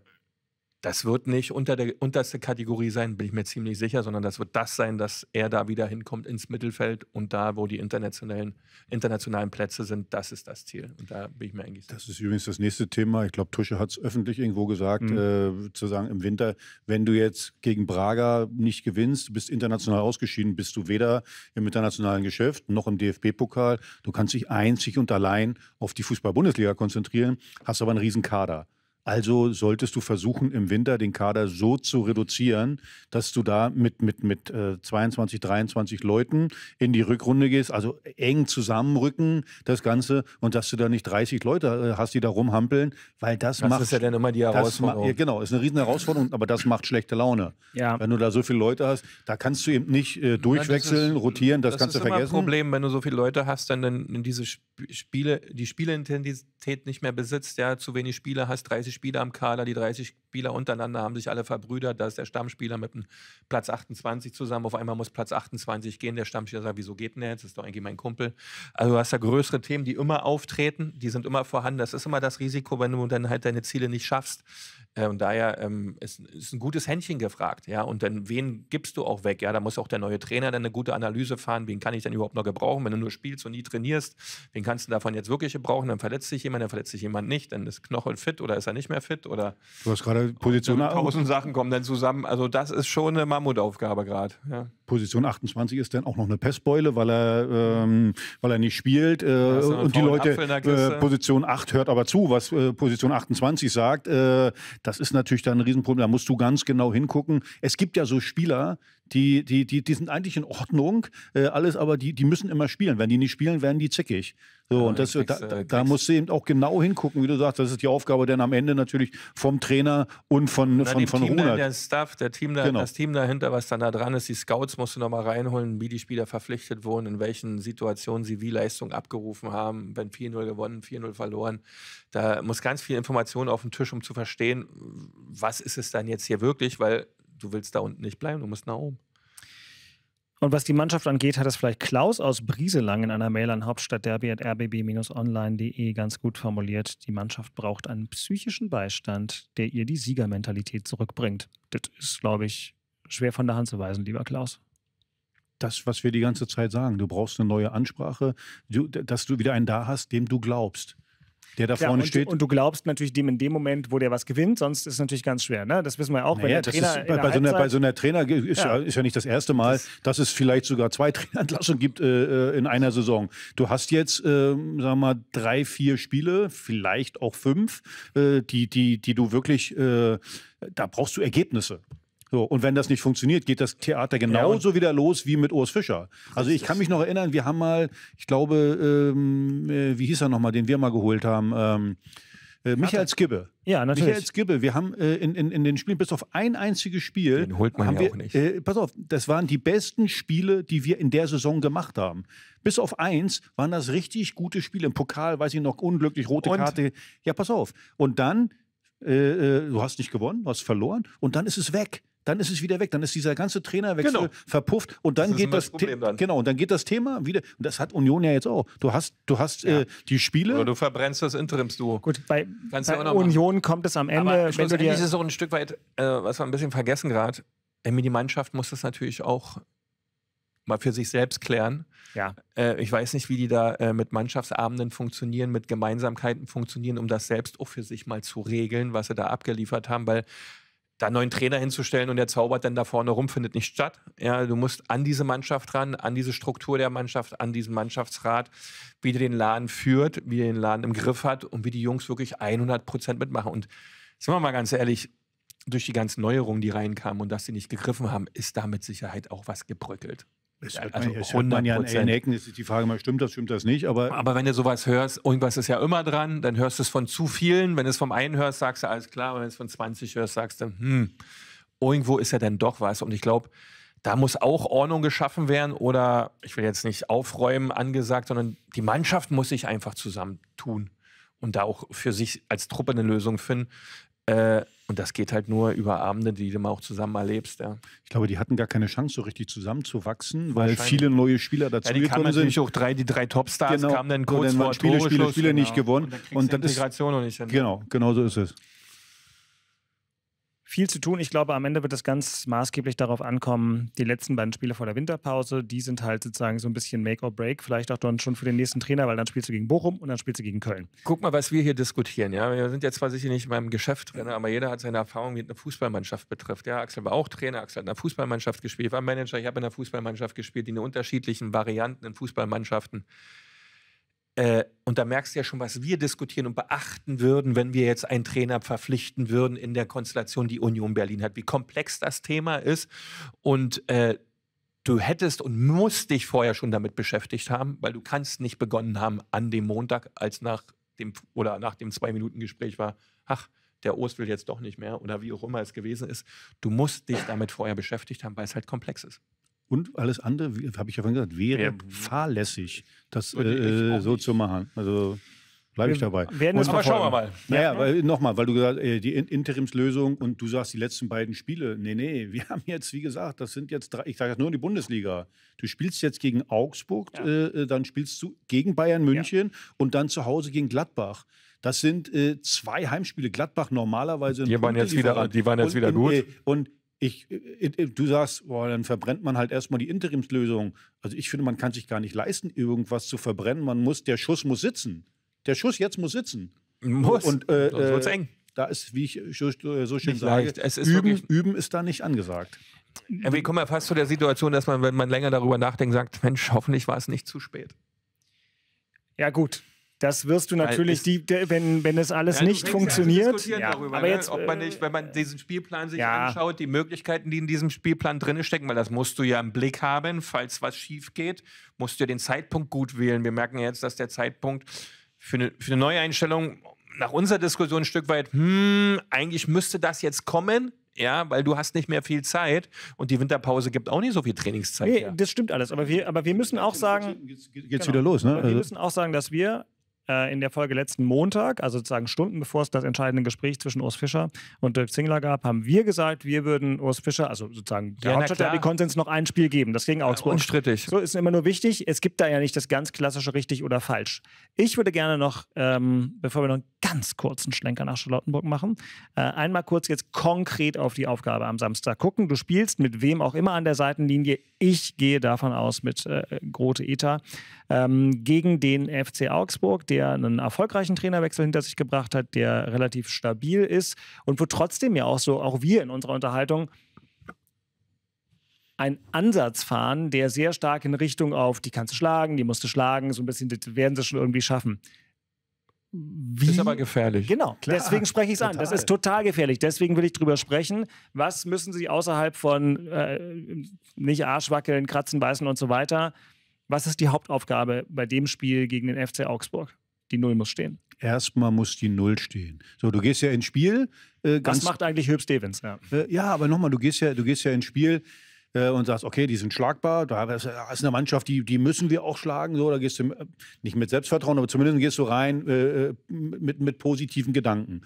das wird nicht unter der unterste Kategorie sein, bin ich mir ziemlich sicher, sondern das wird das sein, dass er da wieder hinkommt ins Mittelfeld und da, wo die internationalen, internationalen Plätze sind, das ist das Ziel. Und da bin ich mir eigentlich sicher. Das ist übrigens das nächste Thema. Ich glaube, Tusche hat es öffentlich irgendwo gesagt, mhm. äh, zu sagen, im Winter, wenn du jetzt gegen Braga nicht gewinnst, bist international ausgeschieden, bist du weder im internationalen Geschäft noch im DFB-Pokal. Du kannst dich einzig und allein auf die Fußball-Bundesliga konzentrieren, hast aber einen riesen Kader. Also solltest du versuchen, im Winter den Kader so zu reduzieren, dass du da mit, mit, mit 22, äh, 23 Leuten in die Rückrunde gehst, also eng zusammenrücken, das Ganze, und dass du da nicht 30 Leute äh, hast, die da rumhampeln, weil das, das macht. Das ist ja dann immer die Herausforderung. Ja, genau, ist eine riesen Herausforderung, aber das macht schlechte Laune. Ja. Wenn du da so viele Leute hast, da kannst du eben nicht äh, durchwechseln, ja, rotieren, das, das kannst du vergessen. Das ist ein Problem, wenn du so viele Leute hast, dann, dann diese Spiele, die Spielintensität nicht mehr besitzt, ja, zu wenig Spiele hast, 30 Spieler im Kader, die 30 Spieler untereinander haben sich alle verbrüdert. Da ist der Stammspieler mit dem Platz 28 zusammen. Auf einmal muss Platz 28 gehen. Der Stammspieler sagt, wieso geht denn der jetzt? Das ist doch eigentlich mein Kumpel. Also du hast da größere Themen, die immer auftreten, die sind immer vorhanden. Das ist immer das Risiko, wenn du dann halt deine Ziele nicht schaffst. Äh, und daher ähm, ist, ist, ein gutes Händchen gefragt, ja. Und dann wen gibst du auch weg? Ja, da muss auch der neue Trainer dann eine gute Analyse fahren. Wen kann ich denn überhaupt noch gebrauchen, wenn du nur spielst und nie trainierst? Wen kannst du davon jetzt wirklich gebrauchen? Dann verletzt sich jemand, dann verletzt sich jemand nicht. Dann ist Knochel fit oder ist er nicht nicht mehr fit oder. Du hast gerade Position. Tausend Sachen kommen dann zusammen. Also, das ist schon eine Mammutaufgabe gerade. Ja. Position 28 ist dann auch noch eine Pestbeule, weil er, ähm, weil er nicht spielt. Äh, und die Leute, äh, Position 8 hört aber zu, was äh, Position 28 sagt. Äh, das ist natürlich dann ein Riesenproblem. Da musst du ganz genau hingucken. Es gibt ja so Spieler, die, die, die, die sind eigentlich in Ordnung, äh, alles, aber die, die müssen immer spielen. Wenn die nicht spielen, werden die zickig. So, ja, ah, und das, kriegst, äh, da, da, da, musst du eben auch genau hingucken, wie du sagst. Das ist die Aufgabe dann am Ende natürlich vom Trainer und von, von, von Team Der Staff, der Team da, genau. das Team dahinter, was dann da dran ist, die Scouts musst du nochmal reinholen, wie die Spieler verpflichtet wurden, in welchen Situationen sie wie Leistung abgerufen haben, wenn 4-0 gewonnen, 4-0 verloren. Da muss ganz viel Information auf den Tisch, um zu verstehen, was ist es dann jetzt hier wirklich, weil du willst da unten nicht bleiben, du musst nach oben. Und was die Mannschaft angeht, hat es vielleicht Klaus aus Brieselang in einer Mail an hauptstadtderby.rbb-online.de ganz gut formuliert. Die Mannschaft braucht einen psychischen Beistand, der ihr die Siegermentalität zurückbringt. Das ist, glaube ich, schwer von der Hand zu weisen, lieber Klaus das, was wir die ganze Zeit sagen. Du brauchst eine neue Ansprache, du, dass du wieder einen da hast, dem du glaubst der da vorne und, steht. Und du glaubst natürlich dem in dem Moment, wo der was gewinnt, sonst ist es natürlich ganz schwer. Ne? Das wissen wir auch. Naja, das Trainer ist, bei, bei, so einer, bei, so einer, Trainer äh, ist ja. ist ja, nicht das erste Mal, das dass es vielleicht sogar zwei Trainerentlassungen gibt äh, in einer Saison. Du hast jetzt, äh, sagen wir mal, drei, vier Spiele, vielleicht auch fünf, äh, die, die, die du wirklich, äh, da brauchst du Ergebnisse. So, und wenn das nicht funktioniert, geht das Theater genauso ja, wieder los wie mit Urs Fischer. Also ich kann mich noch erinnern, wir haben mal, ich glaube, ähm, äh, wie hieß er nochmal, den wir mal geholt haben, ähm, äh, Michael Skibbe. Ja, natürlich. Michael Skibbe, wir haben äh, in, in, in den Spielen, bis auf ein einziges Spiel. Den holt man ja wir, auch nicht. Äh, pass auf, das waren die besten Spiele, die wir in der Saison gemacht haben. Bis auf eins waren das richtig gute Spiele. Im Pokal, weiß ich noch, unglücklich, rote Und? Karte. Ja, pass auf. Und dann, äh, äh du hast nicht gewonnen, du hast verloren. Und dann ist es weg dann ist es wieder weg. Dann ist dieser ganze Trainerwechsel genau. verpufft und dann das geht das, das dann. genau und dann geht das Thema wieder. Und das hat Union ja jetzt auch. Du hast, du hast ja. äh, die Spiele. Oder du verbrennst das Interimsduo. Gut, bei, bei Union machen. kommt es am Ende. Aber wenn du dir ist so ein Stück weit, äh, was wir ein bisschen vergessen gerade. Äh, die Mannschaft muss das natürlich auch mal für sich selbst klären. Ja. Äh, ich weiß nicht, wie die da äh, mit Mannschaftsabenden funktionieren, mit Gemeinsamkeiten funktionieren, um das selbst auch für sich mal zu regeln, was sie da abgeliefert haben, weil da einen neuen Trainer hinzustellen und der zaubert dann da vorne rum, findet nicht statt. Ja, du musst an diese Mannschaft ran, an diese Struktur der Mannschaft, an diesen Mannschaftsrat, wie der den Laden führt, wie der den Laden im Griff hat und wie die Jungs wirklich 100 Prozent mitmachen. Und sind wir mal ganz ehrlich, durch die ganzen Neuerungen, die reinkamen und dass sie nicht gegriffen haben, ist da mit Sicherheit auch was gebröckelt. Es hört, also man, das hört man ja an allen Ecken, ist die Frage mal, stimmt das, stimmt das nicht, aber... Aber wenn du sowas hörst, irgendwas ist ja immer dran, dann hörst du es von zu vielen, wenn du es vom einen hörst, sagst du, alles klar, wenn du es von 20 hörst, sagst du, hm, irgendwo ist ja dann doch was und ich glaube, da muss auch Ordnung geschaffen werden oder, ich will jetzt nicht aufräumen angesagt, sondern die Mannschaft muss sich einfach zusammentun und da auch für sich als Truppe eine Lösung finden. Äh, und das geht halt nur über Abende, die du mal auch zusammen erlebst. Ja. Ich glaube, die hatten gar keine Chance, so richtig zusammenzuwachsen, weil viele neue Spieler dazu ja, die kamen sind. natürlich auch drei, die drei Topstars genau. kamen dann kurz und dann vor Spiele, Spiele, Spiele genau. nicht gewonnen. Und dann, und dann ist Integration noch nicht hin. Ne? Genau, genau so ist es viel zu tun. Ich glaube, am Ende wird es ganz maßgeblich darauf ankommen, die letzten beiden Spiele vor der Winterpause, die sind halt sozusagen so ein bisschen Make or Break, vielleicht auch dann schon für den nächsten Trainer, weil dann spielst du gegen Bochum und dann spielst du gegen Köln. Guck mal, was wir hier diskutieren. Ja? Wir sind jetzt zwar sicher nicht in meinem Geschäft drin, aber jeder hat seine Erfahrung, die eine Fußballmannschaft betrifft. Ja, Axel war auch Trainer, Axel hat in einer Fußballmannschaft gespielt, ich war Manager, ich habe in einer Fußballmannschaft gespielt, die in unterschiedlichen Varianten in Fußballmannschaften äh, und da merkst du ja schon, was wir diskutieren und beachten würden, wenn wir jetzt einen Trainer verpflichten würden in der Konstellation, die Union Berlin hat, wie komplex das Thema ist. Und äh, du hättest und musst dich vorher schon damit beschäftigt haben, weil du kannst nicht begonnen haben an dem Montag, als nach dem oder nach dem Zwei-Minuten-Gespräch war, ach, der Ost will jetzt doch nicht mehr oder wie auch immer es gewesen ist. Du musst dich damit vorher beschäftigt haben, weil es halt komplex ist. Und alles andere, habe ich ja vorhin gesagt, wäre ja. fahrlässig, das äh, so nicht. zu machen. Also bleibe ich dabei. Werden aber schauen wir mal. Naja, ja. nochmal, weil du gesagt hast, äh, die Interimslösung und du sagst die letzten beiden Spiele. Nee, nee, wir haben jetzt, wie gesagt, das sind jetzt drei, ich sage jetzt nur die Bundesliga. Du spielst jetzt gegen Augsburg, ja. Äh, äh, dann spielst du gegen Bayern München ja. und dann zu Hause gegen Gladbach. Das sind äh, zwei Heimspiele. Gladbach normalerweise. Die waren jetzt wieder, die waren jetzt wieder gut. E- und, ich, äh, äh, du sagst, boah, dann verbrennt man halt erstmal die Interimslösung. Also ich finde, man kann sich gar nicht leisten, irgendwas zu verbrennen. Man muss, der Schuss muss sitzen. Der Schuss jetzt muss sitzen. Muss. Und äh, sonst wird's äh, eng. Da ist, wie ich so, schön nicht sage, ist üben, üben ist da nicht angesagt. Wir kommen ja fast zu der Situation, dass man, wenn man länger darüber nachdenkt, sagt, Mensch, hoffentlich war es nicht zu spät. Ja gut, das wirst du natürlich, die, wenn, wenn es alles ja, nicht funktioniert. Ja, darüber, aber ne? jetzt, Ob man nicht, äh, wenn man diesen Spielplan sich ja. anschaut, die Möglichkeiten, die in diesem Spielplan drin stecken, weil das musst du ja im Blick haben, falls was schief geht, musst du ja den Zeitpunkt gut wählen. Wir merken jetzt, dass der Zeitpunkt für eine, für eine Neueinstellung nach unserer Diskussion ein Stück weit, hm, eigentlich müsste das jetzt kommen, ja, weil du hast nicht mehr viel Zeit und die Winterpause gibt auch nicht so viel Trainingszeit. Nee, das stimmt alles, aber wir, aber wir müssen auch sagen, geht's, geht's genau, wieder los, ne? Genau. Wir also müssen auch sagen, dass wir äh, in der Folge letzten Montag, also sozusagen Stunden bevor es das entscheidende Gespräch zwischen Urs Fischer und Dirk Zingler gab, haben wir gesagt, wir würden Urs Fischer, also sozusagen der ja, Hauptstadt Konsens, noch ein Spiel geben. Das ging äh, auch Ja, unstrittig. So ist immer nur wichtig. Es gibt da ja nicht das ganz klassische richtig oder falsch. Ich würde gerne noch, ähm, bevor wir noch einen ganz kurzen Schlenker nach Charlottenburg machen, äh, einmal kurz jetzt konkret auf die Aufgabe am Samstag gucken. Du spielst mit wem auch immer an der Seitenlinie. Ich gehe davon aus mit äh, Grote Eta ähm, gegen den FC Augsburg, der einen erfolgreichen Trainerwechsel hinter sich gebracht hat, der relativ stabil ist und wo trotzdem ja auch so, auch wir in unserer Unterhaltung, ein Ansatz fahren, der sehr stark in Richtung auf, die kannst du schlagen, die musst du schlagen, so ein bisschen, das werden sie schon irgendwie schaffen. Wie? Ist aber gefährlich. Genau, Klar, deswegen spreche ich es an. Das ist total gefährlich. Deswegen will ich drüber sprechen. Was müssen Sie außerhalb von äh, nicht Arschwackeln, Kratzen, Beißen und so weiter was ist die Hauptaufgabe bei dem Spiel gegen den FC Augsburg? Die Null muss stehen. Erstmal muss die Null stehen. So, du gehst ja ins Spiel. Äh, das macht eigentlich Höchst Stevens, ja. Äh, ja, aber nochmal, du gehst ja, du gehst ja ins Spiel äh, und sagst, okay, die sind schlagbar, da ist eine Mannschaft, die, die müssen wir auch schlagen. So, da gehst du äh, nicht mit Selbstvertrauen, aber zumindest gehst du rein äh, äh, mit, mit positiven Gedanken.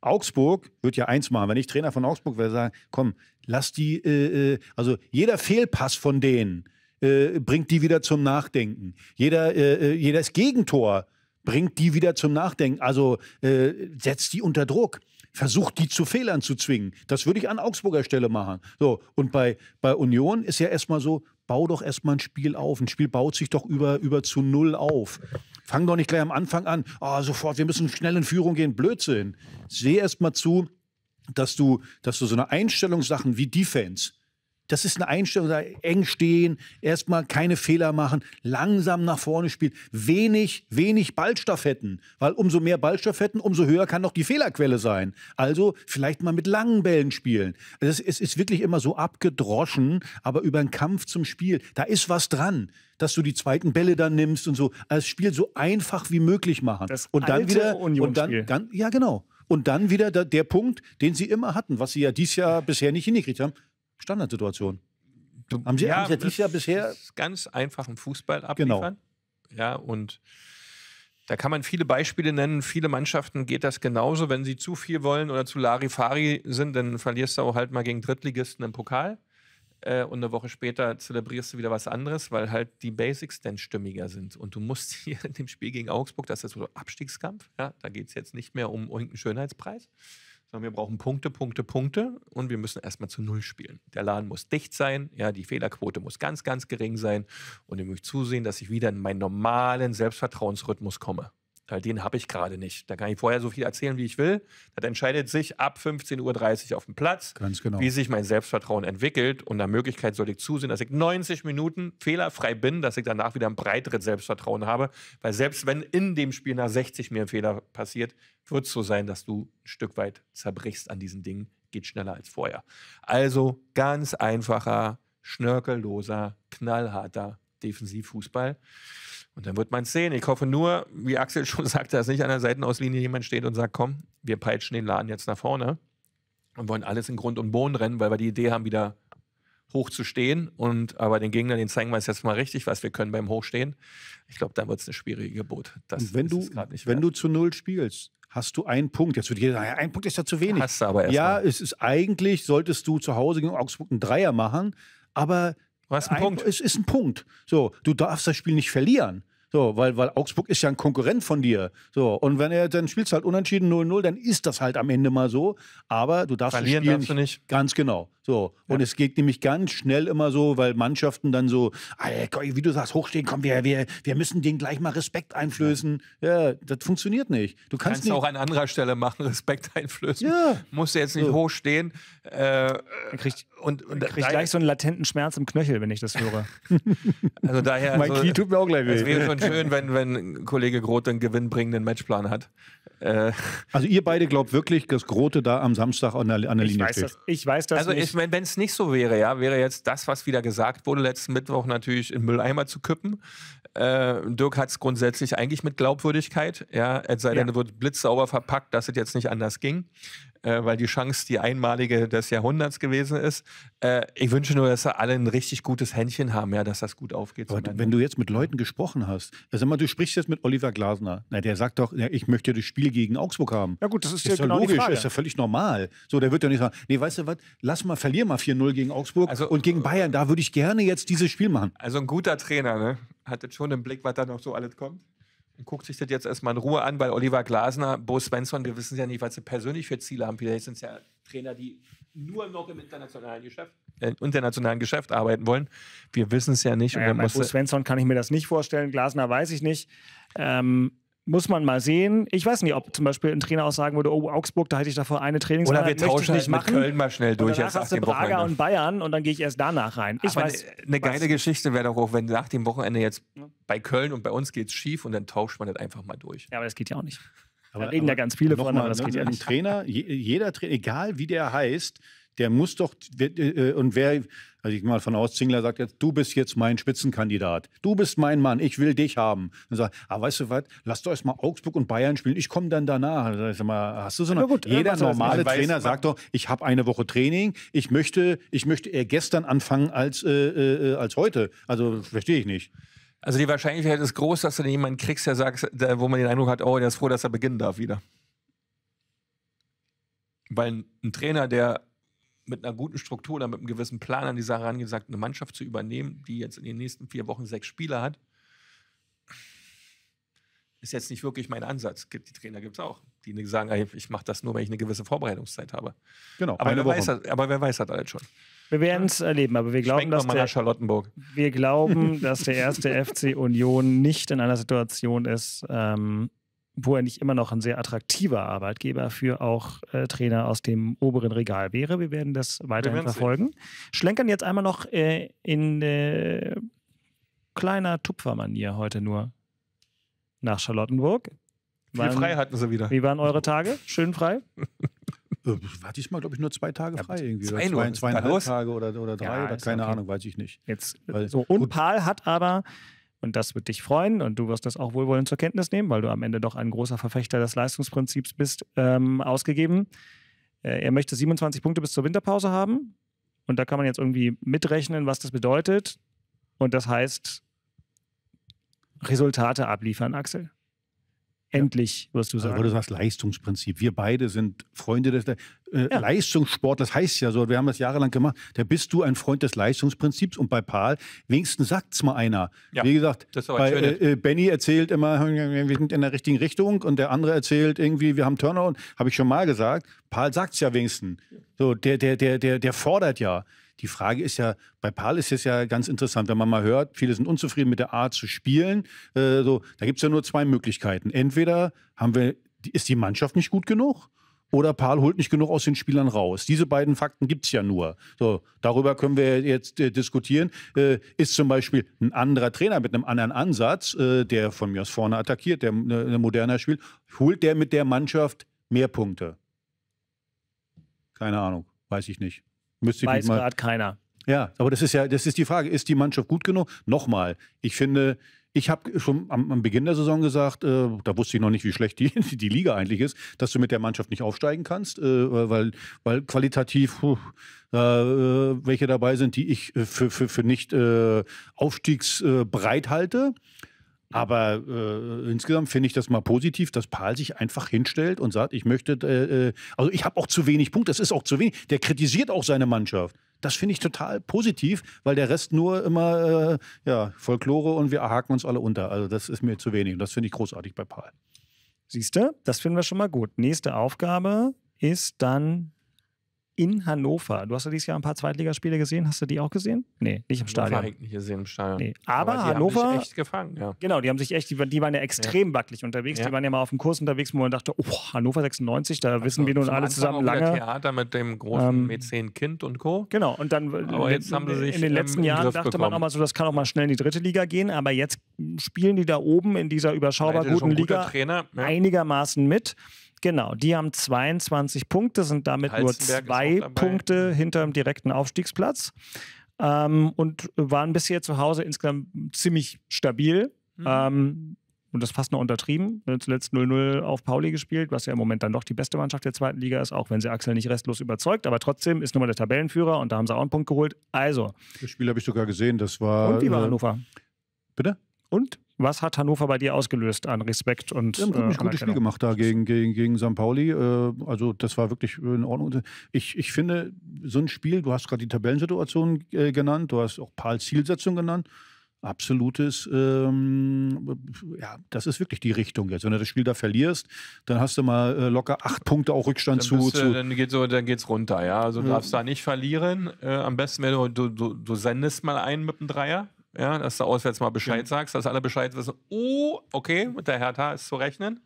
Augsburg wird ja eins machen, wenn ich Trainer von Augsburg wäre, sagen, komm, lass die, also jeder Fehlpass von denen, äh, bringt die wieder zum Nachdenken. Jeder, äh, äh jedes Gegentor bringt die wieder zum Nachdenken. Also äh, setzt die unter Druck. Versucht die zu Fehlern zu zwingen. Das würde ich an Augsburger Stelle machen. So, und bei, bei Union ist ja erstmal so, bau doch erstmal ein Spiel auf. Ein Spiel baut sich doch über, über zu null auf. Fang doch nicht gleich am Anfang an, oh, sofort, wir müssen schnell in Führung gehen. Blödsinn. Seh erstmal zu, dass du, dass du so eine Einstellungssachen wie Defense, das ist eine Einstellung, da eng stehen, erstmal keine Fehler machen, langsam nach vorne spielen, wenig, wenig Ballstaffetten, weil umso mehr Ballstaffetten, umso höher kann doch die Fehlerquelle sein. Also vielleicht mal mit langen Bällen spielen. Also es ist wirklich immer so abgedroschen, aber über den Kampf zum Spiel, da ist was dran dass du die zweiten Bälle dann nimmst und so. Also das Spiel so einfach wie möglich machen. Das und dann wieder und dann, dann, ja genau. Und dann wieder der Punkt, den sie immer hatten, was sie ja dieses Jahr bisher nicht hingekriegt haben, Standardsituation. Du, haben Sie, ja, haben Sie ja bisher ganz einfachen Fußball genau. abliefern. Genau. Ja, und da kann man viele Beispiele nennen. Viele Mannschaften geht das genauso. Wenn sie zu viel wollen oder zu Larifari sind, dann verlierst du auch halt mal gegen Drittligisten im Pokal. Äh, und eine Woche später zelebrierst du wieder was anderes, weil halt die Basics dann stimmiger sind. Und du musst hier in dem Spiel gegen Augsburg, das ist so Abstiegskampf, ja, da geht es jetzt nicht mehr um irgendeinen Schönheitspreis sondern wir brauchen Punkte, Punkte, Punkte und wir müssen erstmal zu Null spielen. Der Laden muss dicht sein, ja, die Fehlerquote muss ganz, ganz gering sein und ich möchte zusehen, dass ich wieder in meinen normalen Selbstvertrauensrhythmus komme. Weil äh, den habe ich gerade nicht. Da kann ich vorher so viel erzählen, wie ich will. Das entscheidet sich ab 15.30 Uhr auf dem Platz, Ganz genau. wie sich mein Selbstvertrauen entwickelt. Und nach Möglichkeit sollte ich zusehen, dass ich 90 Minuten fehlerfrei bin, dass ich danach wieder ein breiteres Selbstvertrauen habe. Weil selbst wenn in dem Spiel nach 60 mir ein Fehler passiert, wird es so sein, dass du ein Stück weit zerbrichst an diesen Dingen. Geht schneller als vorher. Also ganz einfacher, schnörkelloser, knallharter Defensivfußball. Und dann wird man es sehen. Ich hoffe nur, wie Axel schon sagte, dass nicht an der Seitenauslinie jemand steht und sagt, komm, wir peitschen den Laden jetzt nach vorne und wollen alles in Grund und Boden rennen, weil wir die Idee haben, wieder hoch zu stehen. Und aber den Gegner, den zeigen wir jetzt mal richtig, was wir können beim Hochstehen. Ich glaube, dann wird es ein schwieriges Gebot. Das und wenn du, nicht wenn wert. du zu null spielst, hast du einen Punkt. Jetzt wird jeder sagen, ein Punkt ist ja zu wenig. Hast du aber erst Ja, mal. es ist eigentlich, solltest du zu Hause gegen Augsburg einen Dreier machen, aber Du hast einen ein, Punkt. Es ist ein Punkt. So, du darfst das Spiel nicht verlieren. So, weil, weil Augsburg ist ja ein Konkurrent von dir. So, und wenn er dann spielst halt unentschieden 0-0, dann ist das halt am Ende mal so. Aber du darfst Verlieren spielen, darfst du nicht. Ganz genau. So. Ja. Und es geht nämlich ganz schnell immer so, weil Mannschaften dann so, wie du sagst, hochstehen, komm, wir, wir, wir müssen denen gleich mal Respekt einflößen. Ja, das funktioniert nicht. Du kannst, kannst nicht auch an anderer Stelle machen, Respekt einflößen. Ja. Musst du jetzt nicht so. hochstehen. Äh, kriegt, und, und krieg gleich so einen latenten Schmerz im Knöchel, wenn ich das höre. also daher. mein also, Knie tut mir auch gleich weh schon schön, wenn, wenn Kollege Grote einen gewinnbringenden Matchplan hat. Äh also ihr beide glaubt wirklich, dass Grote da am Samstag an der, an der Linie weiß steht? ich weiß das also nicht. Also wenn es nicht so wäre, ja, wäre jetzt das, was wieder gesagt wurde, letzten Mittwoch natürlich in Mülleimer zu kippen. Äh, Dirk hat es grundsätzlich eigentlich mit Glaubwürdigkeit, ja, es sei denn, ja. wird blitzsauber verpackt, dass es jetzt nicht anders ging äh, weil die Chance die einmalige des Jahrhunderts gewesen ist. Äh, ich wünsche nur, dass alle ein richtig gutes Händchen haben, ja, dass das gut aufgeht. Aber wenn du jetzt mit Leuten gesprochen hast, sag mal, du sprichst jetzt mit Oliver Glasner, na, der sagt doch, ja, ich möchte das Spiel gegen Augsburg haben. Ja gut, das ist, ist ja genau logisch, ist ja völlig normal. So, der wird ja nicht sagen, nee, weißt du was, lass mal, verlier mal 4-0 gegen Augsburg also, und gegen Bayern, da würde ich gerne jetzt dieses Spiel machen. Also ein guter Trainer, ne? Hat schon im Blick, was da noch so alles kommt? guckt sich das jetzt erstmal in Ruhe an, weil Oliver Glasner, Bo Svensson, wir wissen ja nicht, was sie persönlich für Ziele haben. Vielleicht sind es ja Trainer, die nur noch im internationalen Geschäft, äh, internationalen Geschäft arbeiten wollen. Wir wissen es ja nicht. Naja, und bei Bo Svensson kann ich mir das nicht vorstellen. Glasner weiß ich nicht. Ähm, muss man mal sehen. Ich weiß nicht, ob zum Beispiel ein Trainer auch sagen würde, oh, Augsburg, da hätte ich davor eine Trainingseinheit. Oder wir tauschen nicht halt mit Köln mal schnell durch. Und danach hast du Braga Wochenende. und Bayern und dann gehe ich erst danach rein. Ich Aber weiß, eine geile was. Geschichte wäre doch auch, wenn nach dem Wochenende jetzt bei Köln und bei uns geht es schief und dann tauscht man das einfach mal durch. Ja, aber das geht ja auch nicht. Aber, da reden ja ganz viele von, aber das ne, geht ja nicht. Trainer, jeder Trainer, egal wie der heißt, der muss doch, äh, und wer also ich gehe mal von aus, Zingler sagt jetzt, du bist jetzt mein Spitzenkandidat. Du bist mein Mann, ich will dich haben. Dann sagt, er, ah, weißt du was, lass doch erstmal Augsburg und Bayern spielen, ich komme dann danach. Da ich mal, hast du so eine, gut, äh, jeder normale weiß, Trainer sagt doch, ich habe eine Woche Training, ich möchte, ich möchte eher gestern anfangen als, äh, äh, als heute. Also verstehe ich nicht. Also die Wahrscheinlichkeit ist groß, dass du jemanden kriegst, der sagt, der, wo man den Eindruck hat, oh, der ist froh, dass er beginnen darf wieder. Weil ein Trainer, der mit einer guten Struktur oder mit einem gewissen Plan an die Sache rangesagt, eine Mannschaft zu übernehmen, die jetzt in den nächsten vier Wochen sechs Spieler hat, ist jetzt nicht wirklich mein Ansatz. Die Trainer gibt es auch, die sagen, ich mache das nur, wenn ich eine gewisse Vorbereitungszeit habe. Genau, aber, wer weiß, aber wer, weiß, das alles schon. Wir werden es erleben, aber wir glauben, dass der, Charlottenburg. Wir glauben, dass der erste FC Union nicht in einer Situation ist, ähm, wo er nicht immer noch ein sehr attraktiver Arbeitgeber für auch äh, Trainer aus dem oberen Regal wäre. Wir werden das weiterhin verfolgen. Sehen. Schlenkern jetzt einmal noch äh, in äh, kleiner Tupfermanier heute nur nach Charlottenburg. Wie frei hatten sie wieder. Wie waren eure Tage? Schön frei? war äh, diesmal, glaube ich, nur zwei Tage frei. Irgendwie. Zwei oder zwei, zweieinhalb Tage oder, oder drei ja, oder keine okay. Ahnung, weiß ich nicht. Jetzt, Weil, so. Und Paul hat aber und das wird dich freuen und du wirst das auch wohlwollend zur Kenntnis nehmen, weil du am Ende doch ein großer Verfechter des Leistungsprinzips bist, ähm, ausgegeben. Äh, er möchte 27 Punkte bis zur Winterpause haben. Und da kann man jetzt irgendwie mitrechnen, was das bedeutet. Und das heißt, Resultate abliefern, Axel. Endlich, wirst du sagen. Aber du sagst Leistungsprinzip. Wir beide sind Freunde des Le äh, ja. Leistungssport. Das heißt ja so, wir haben das jahrelang gemacht. Da bist du ein Freund des Leistungsprinzips. Und bei Paul, wenigstens sagt es mal einer. Ja. Wie gesagt, bei, äh, äh, Benny erzählt immer, wir sind in der richtigen Richtung. Und der andere erzählt irgendwie, wir haben Turnout. Habe ich schon mal gesagt. Paul sagt es ja wenigstens. So, der, der, der, der, der fordert ja. Die Frage ist ja, bei Pal ist es ja ganz interessant, wenn man mal hört, viele sind unzufrieden mit der Art zu spielen. Äh, so, da gibt es ja nur zwei Möglichkeiten. Entweder haben wir, ist die Mannschaft nicht gut genug? Oder Paul holt nicht genug aus den Spielern raus. Diese beiden Fakten gibt es ja nur. So, darüber können wir jetzt äh, diskutieren. Äh, ist zum Beispiel ein anderer Trainer mit einem anderen Ansatz, äh, der von mir aus vorne attackiert, der moderner spielt, holt der mit der Mannschaft mehr Punkte? Keine Ahnung, weiß ich nicht. Müsste Weiß gerade keiner. Ja, aber das ist ja, das ist die Frage, ist die Mannschaft gut genug? Nochmal, ich finde, ich habe schon am, am, Beginn der Saison gesagt, äh, da wusste ich noch nicht, wie schlecht die, die Liga eigentlich ist, dass du mit der Mannschaft nicht aufsteigen kannst, äh, weil, weil qualitativ puh, äh, welche dabei sind, die ich äh, für, für, für nicht äh, aufstiegsbreit halte. Aber äh, insgesamt finde ich das mal positiv, dass Paul sich einfach hinstellt und sagt, ich möchte, äh, äh, also ich habe auch zu wenig Punkte, das ist auch zu wenig. Der kritisiert auch seine Mannschaft. Das finde ich total positiv, weil der Rest nur immer äh, ja, Folklore und wir haken uns alle unter. Also das ist mir zu wenig und das finde ich großartig bei Paul. Siehst du, das finden wir schon mal gut. Nächste Aufgabe ist dann in Hannover. Du hast ja dieses Jahr ein paar Zweitligaspiele gesehen. Hast du die auch gesehen? Nee, nicht im Hannover Stadion. Hannover nicht gesehen im Stadion. Nee. Aber, Aber die Hannover. Haben sich echt gefangen, ja. Genau, die haben sich echt, die, waren ja extrem ja. wackelig unterwegs. Ja. Die waren ja mal auf dem Kurs unterwegs, wo man dachte, oh, Hannover 96, da also wissen wir nun alle zusammen lange. Theater mit dem großen ähm, Mäzen Kind und Co. Genau, und dann Aber äh, jetzt in, haben sie sich in den ähm, letzten Jahren dachte bekommen. man auch mal so, das kann auch mal schnell in die dritte Liga gehen. Aber jetzt spielen die da oben in dieser überschaubar guten Liga Trainer, ja. einigermaßen mit. Genau, die haben 22 Punkte, sind damit nur zwei Punkte hinterm direkten Aufstiegsplatz ähm, und waren bisher zu Hause insgesamt ziemlich stabil. Mhm. Ähm, und das fast noch untertrieben. Zuletzt 0-0 auf Pauli gespielt, was ja im Moment dann doch die beste Mannschaft der zweiten Liga ist, auch wenn sie Axel nicht restlos überzeugt. Aber trotzdem ist nun mal der Tabellenführer und da haben sie auch einen Punkt geholt. Also. Das Spiel habe ich sogar gesehen, das war. Und wie war äh, Hannover? Bitte? Und was hat Hannover bei dir ausgelöst an Respekt und Wir haben äh, ein äh, gutes Spiel gemacht da gegen, gegen, gegen St. Pauli. Äh, also das war wirklich in Ordnung. Ich, ich finde, so ein Spiel, du hast gerade die Tabellensituation äh, genannt, du hast auch Pals Zielsetzung genannt. Absolutes, ähm, ja, das ist wirklich die Richtung jetzt. Wenn du das Spiel da verlierst, dann hast du mal äh, locker acht Punkte auch Rückstand dann zu, zu. Dann geht so, dann geht's runter, ja. Also ja. Mhm. darfst da nicht verlieren. Äh, am besten, wenn du, du, du, du sendest mal einen mit dem Dreier ja, dass du auswärts mal Bescheid ja. Genau. sagst, dass alle Bescheid wissen, oh, okay, mit der Hertha ist zu rechnen.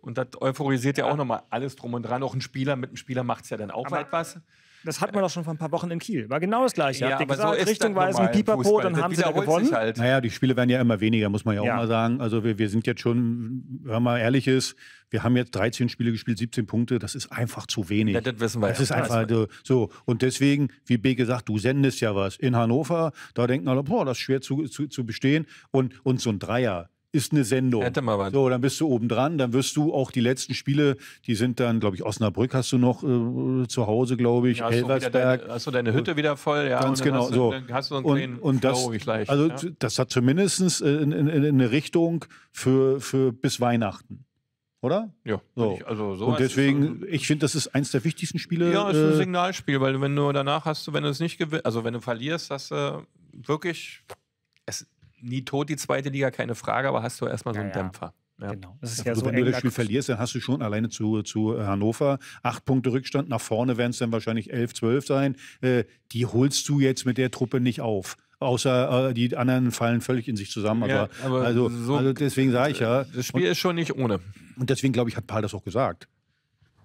Und das euphorisiert ja, ja auch nochmal alles drum und dran. Auch ein Spieler mit einem Spieler macht es ja dann auch mal etwas. Das hatten wir doch schon vor ein paar Wochen in Kiel. War genau das Gleiche. Ja, Habt gesagt, so Richtungweisen, Pipapo, dann haben sie da gewonnen. Halt. Naja, die Spiele werden ja immer weniger, muss man ja auch ja. mal sagen. Also wir, wir sind jetzt schon, wenn man ehrlich ist, wir haben jetzt 13 Spiele gespielt, 17 Punkte, das ist einfach zu wenig. Ja, das wissen wir. Das ja. ist einfach ja. so. Und deswegen, wie B gesagt, du sendest ja was. In Hannover, da denken alle, boah, das ist schwer zu, zu, zu bestehen. Und, und so ein Dreier, ist eine Sendung. Hätte mal was. So, dann bist du oben dran, dann wirst du auch die letzten Spiele, die sind dann, glaube ich, Osnabrück hast du noch äh, zu Hause, glaube ich, ja, Elversberg. Deine, hast du deine Hütte wieder voll, ja. Ganz genau, hast so. Du, hast du einen und, und das, gleich, also ja? das hat zumindest äh, eine Richtung für, für bis Weihnachten oder? Ja. So. Ich, also so und deswegen, so, also- ich finde, das ist eins der wichtigsten Spiele. Ja, es ist ein äh, Signalspiel, weil wenn du danach hast wenn du es nicht gewinnst, also wenn du verlierst, hast du wirklich, es nie tot, die zweite Liga, keine Frage, aber hast du erstmal so einen ja, ja. Dämpfer. Ja. Genau. Das ist also ja so wenn du das Spiel verlierst, dann hast du schon alleine zu, zu äh, Hannover acht Punkte Rückstand. Nach vorne werden es dann wahrscheinlich elf, zwölf sein. Äh, die holst du jetzt mit der Truppe nicht auf. Außer äh, die anderen fallen völlig in sich zusammen. Ja, aber, aber also, so also, deswegen sage ich ja. Das Spiel und, ist schon nicht ohne. Und deswegen, glaube ich, hat Paul das auch gesagt.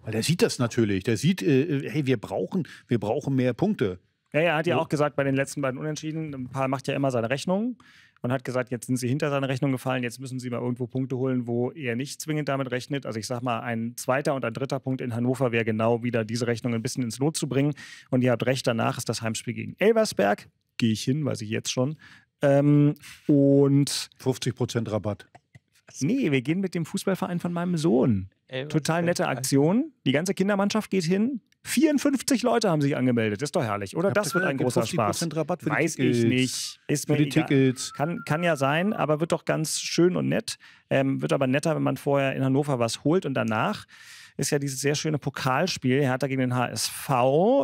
Weil der sieht das natürlich. Der sieht, äh, äh hey, wir brauchen, wir brauchen mehr Punkte. Ja, er hat ja auch gesagt, bei den letzten beiden Unentschieden, Paul macht ja immer seine Rechnungen und hat gesagt, jetzt sind sie hinter seine Rechnung gefallen, jetzt müssen sie mal irgendwo Punkte holen, wo er nicht zwingend damit rechnet. Also ich sage mal, ein zweiter und ein dritter Punkt in Hannover wäre genau wieder diese Rechnung ein bisschen ins Lot zu bringen. Und ihr habt recht, danach ist das Heimspiel gegen Elversberg. Gehe ich hin, weiß ich jetzt schon. Ähm, und 50 Rabatt. Nee, wir gehen mit dem Fußballverein von meinem Sohn. Total nette Aktion. Die ganze Kindermannschaft geht hin. 54 Leute haben sich angemeldet. Ist doch herrlich, oder? Das wird ein großer Spaß. Rabatt für Weiß ich nicht. Ist für die Tickets. Kann, kann ja sein, aber wird doch ganz schön und nett. Ähm, wird aber netter, wenn man vorher in Hannover was holt und danach ist ja dieses sehr schöne Pokalspiel Hertha gegen den HSV.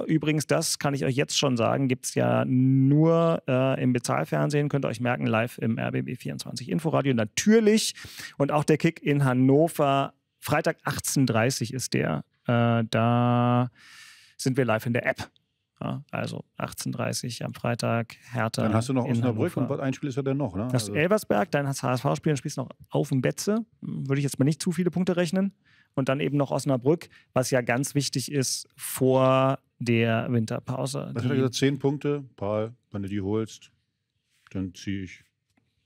Übrigens, das kann ich euch jetzt schon sagen, gibt es ja nur äh, im Bezahlfernsehen, könnt ihr euch merken, live im RBB24 Inforadio natürlich. Und auch der Kick in Hannover Freitag 18.30 Uhr ist der. Äh, da sind wir live in der App. Ja, also 18.30 Uhr am Freitag, Hertha. Dann hast du noch Osnabrück und was ein Spiel ist ja denn noch. Ne? Hast also. Elversberg, dann hast du HSV-Spiel, dann spielst du noch auf dem Betze. Würde ich jetzt mal nicht zu viele Punkte rechnen. Und dann eben noch Osnabrück, was ja ganz wichtig ist vor der Winterpause. Was hat er gesagt? Zehn Punkte, Paul, wenn du die holst, dann ziehe ich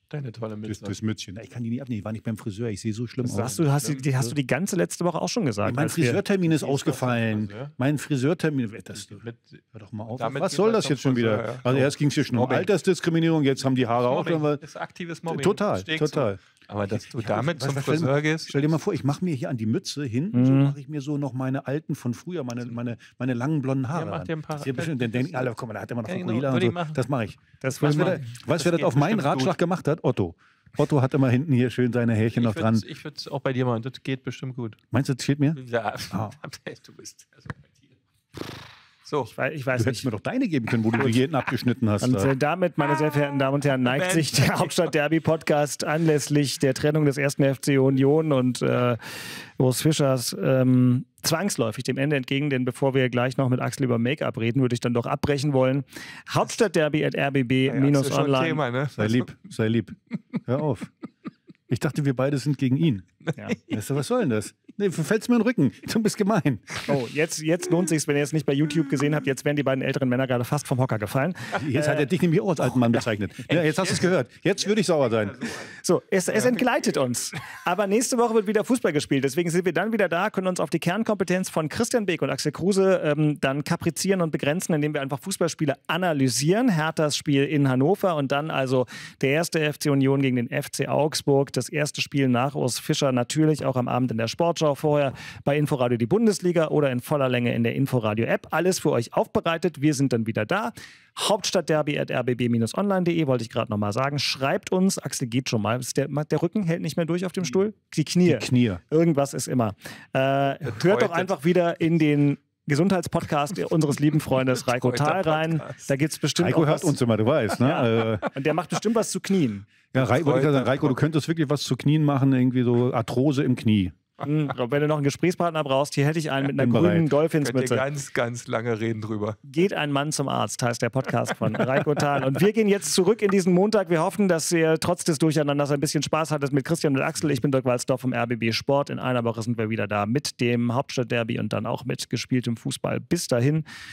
Deine tolle Mütze. Das, das Mützchen. ich kann die nicht abnehmen. Ich war nicht beim Friseur. Ich sehe so schlimm das aus. Du, hast, die, hast du die ganze letzte Woche auch schon gesagt. Mein Friseurtermin ist ausgefallen. Friseur? Mein Friseurtermin. Das, mit, hör doch mal auf. Was soll das jetzt schon Friseur, wieder? Ja. Also erst ging es hier schon um Altersdiskriminierung, jetzt haben die Haare auch. Ist aktives Mobbing. Total, total. So. Aber dass du ich, damit ich, zum Friseur stell, gehst. Stell dir mal vor, ich mache mir hier an die Mütze hin, mhm. so mache ich mir so noch meine alten von früher, meine, meine, meine langen blonden Haare. Ja, mach dir ein paar. Bestimmt, dann denken alle, oh, guck mal, da hat er immer noch Fukuhila genau, und so. Das mache ich. Das du, wer, was wer das auf meinen Ratschlag gut. gemacht hat, Otto. Otto hat immer hinten hier schön seine Härchen noch dran. Ich würde es auch bei dir machen, das geht bestimmt gut. Meinst du, das fehlt mir? Ja, ah. du bist also bei dir. So. Ich weiß, ich weiß du hättest mir doch deine geben können, wo du jeden abgeschnitten hast. Und äh, damit, meine sehr verehrten Damen und Herren, neigt sich der Hauptstadt Derby Podcast anlässlich der Trennung des ersten FC Union und äh, Urs Fischers ähm, zwangsläufig dem Ende entgegen, denn bevor wir gleich noch mit Axel über Make-up reden, würde ich dann doch abbrechen wollen. Hauptstadtderby at rbb-online. Ja, ne? Sei lieb, sei lieb. Hör auf. Ich dachte, wir beide sind gegen ihn. Ja. Weißt du, was soll denn das? Nee, fällst mir in den Rücken. Du bist gemein. Oh, jetzt, jetzt lohnt sich's, wenn ihr es nicht bei YouTube gesehen habt. Jetzt wären die beiden älteren Männer gerade fast vom Hocker gefallen. Jetzt äh, hat er äh, dich nämlich auch als alten Mann bezeichnet. Ja, jetzt hast du es gehört. Jetzt würde ich sauer sein. So, es, es entgleitet uns. Aber nächste Woche wird wieder Fußball gespielt. Deswegen sind wir dann wieder da, können uns auf die Kernkompetenz von Christian Beek und Axel Kruse ähm, dann kaprizieren und begrenzen, indem wir einfach Fußballspiele analysieren. Herthas Spiel in Hannover und dann also der erste FC Union gegen den FC Augsburg das erste Spiel nach Urs Fischer natürlich auch am Abend in der Sportschau, vorher bei Inforadio die Bundesliga oder in voller Länge in der Inforadio-App. Alles für euch aufbereitet. Wir sind dann wieder da. Hauptstadtderby.rbb-online.de wollte ich gerade nochmal sagen. Schreibt uns, Axel geht schon mal. Der, der, Rücken hält nicht mehr durch auf dem Stuhl? Die Knie. Die Knie. Irgendwas ist immer. Äh, hört doch einfach wieder in den Gesundheitspodcast unseres lieben Freundes Reiko Tal rein. Da gibt es bestimmt. Reiko hört uns immer, du weißt, ne? Ja. Äh. Und der macht bestimmt was zu Knien. Ja, Reiko, ich sagen, Reiko, du könntest wirklich was zu Knien machen, irgendwie so Arthrose im Knie. Hm, wenn du noch einen Gesprächspartner brauchst, hier hätte ich einen mit einer grünen Dolphinsmütze. Könnt ihr ganz, ganz lange reden drüber. Geht ein Mann zum Arzt, heißt der Podcast von Reiko Thal. Und wir gehen jetzt zurück in diesen Montag. Wir hoffen, dass ihr trotz des Durcheinanders ein bisschen Spaß hattet mit Christian und Axel. Ich bin Dirk Walzdorf vom RBB Sport. In einer Woche sind wir wieder da mit dem Hauptstadtderby und dann auch mit gespieltem Fußball. Bis dahin,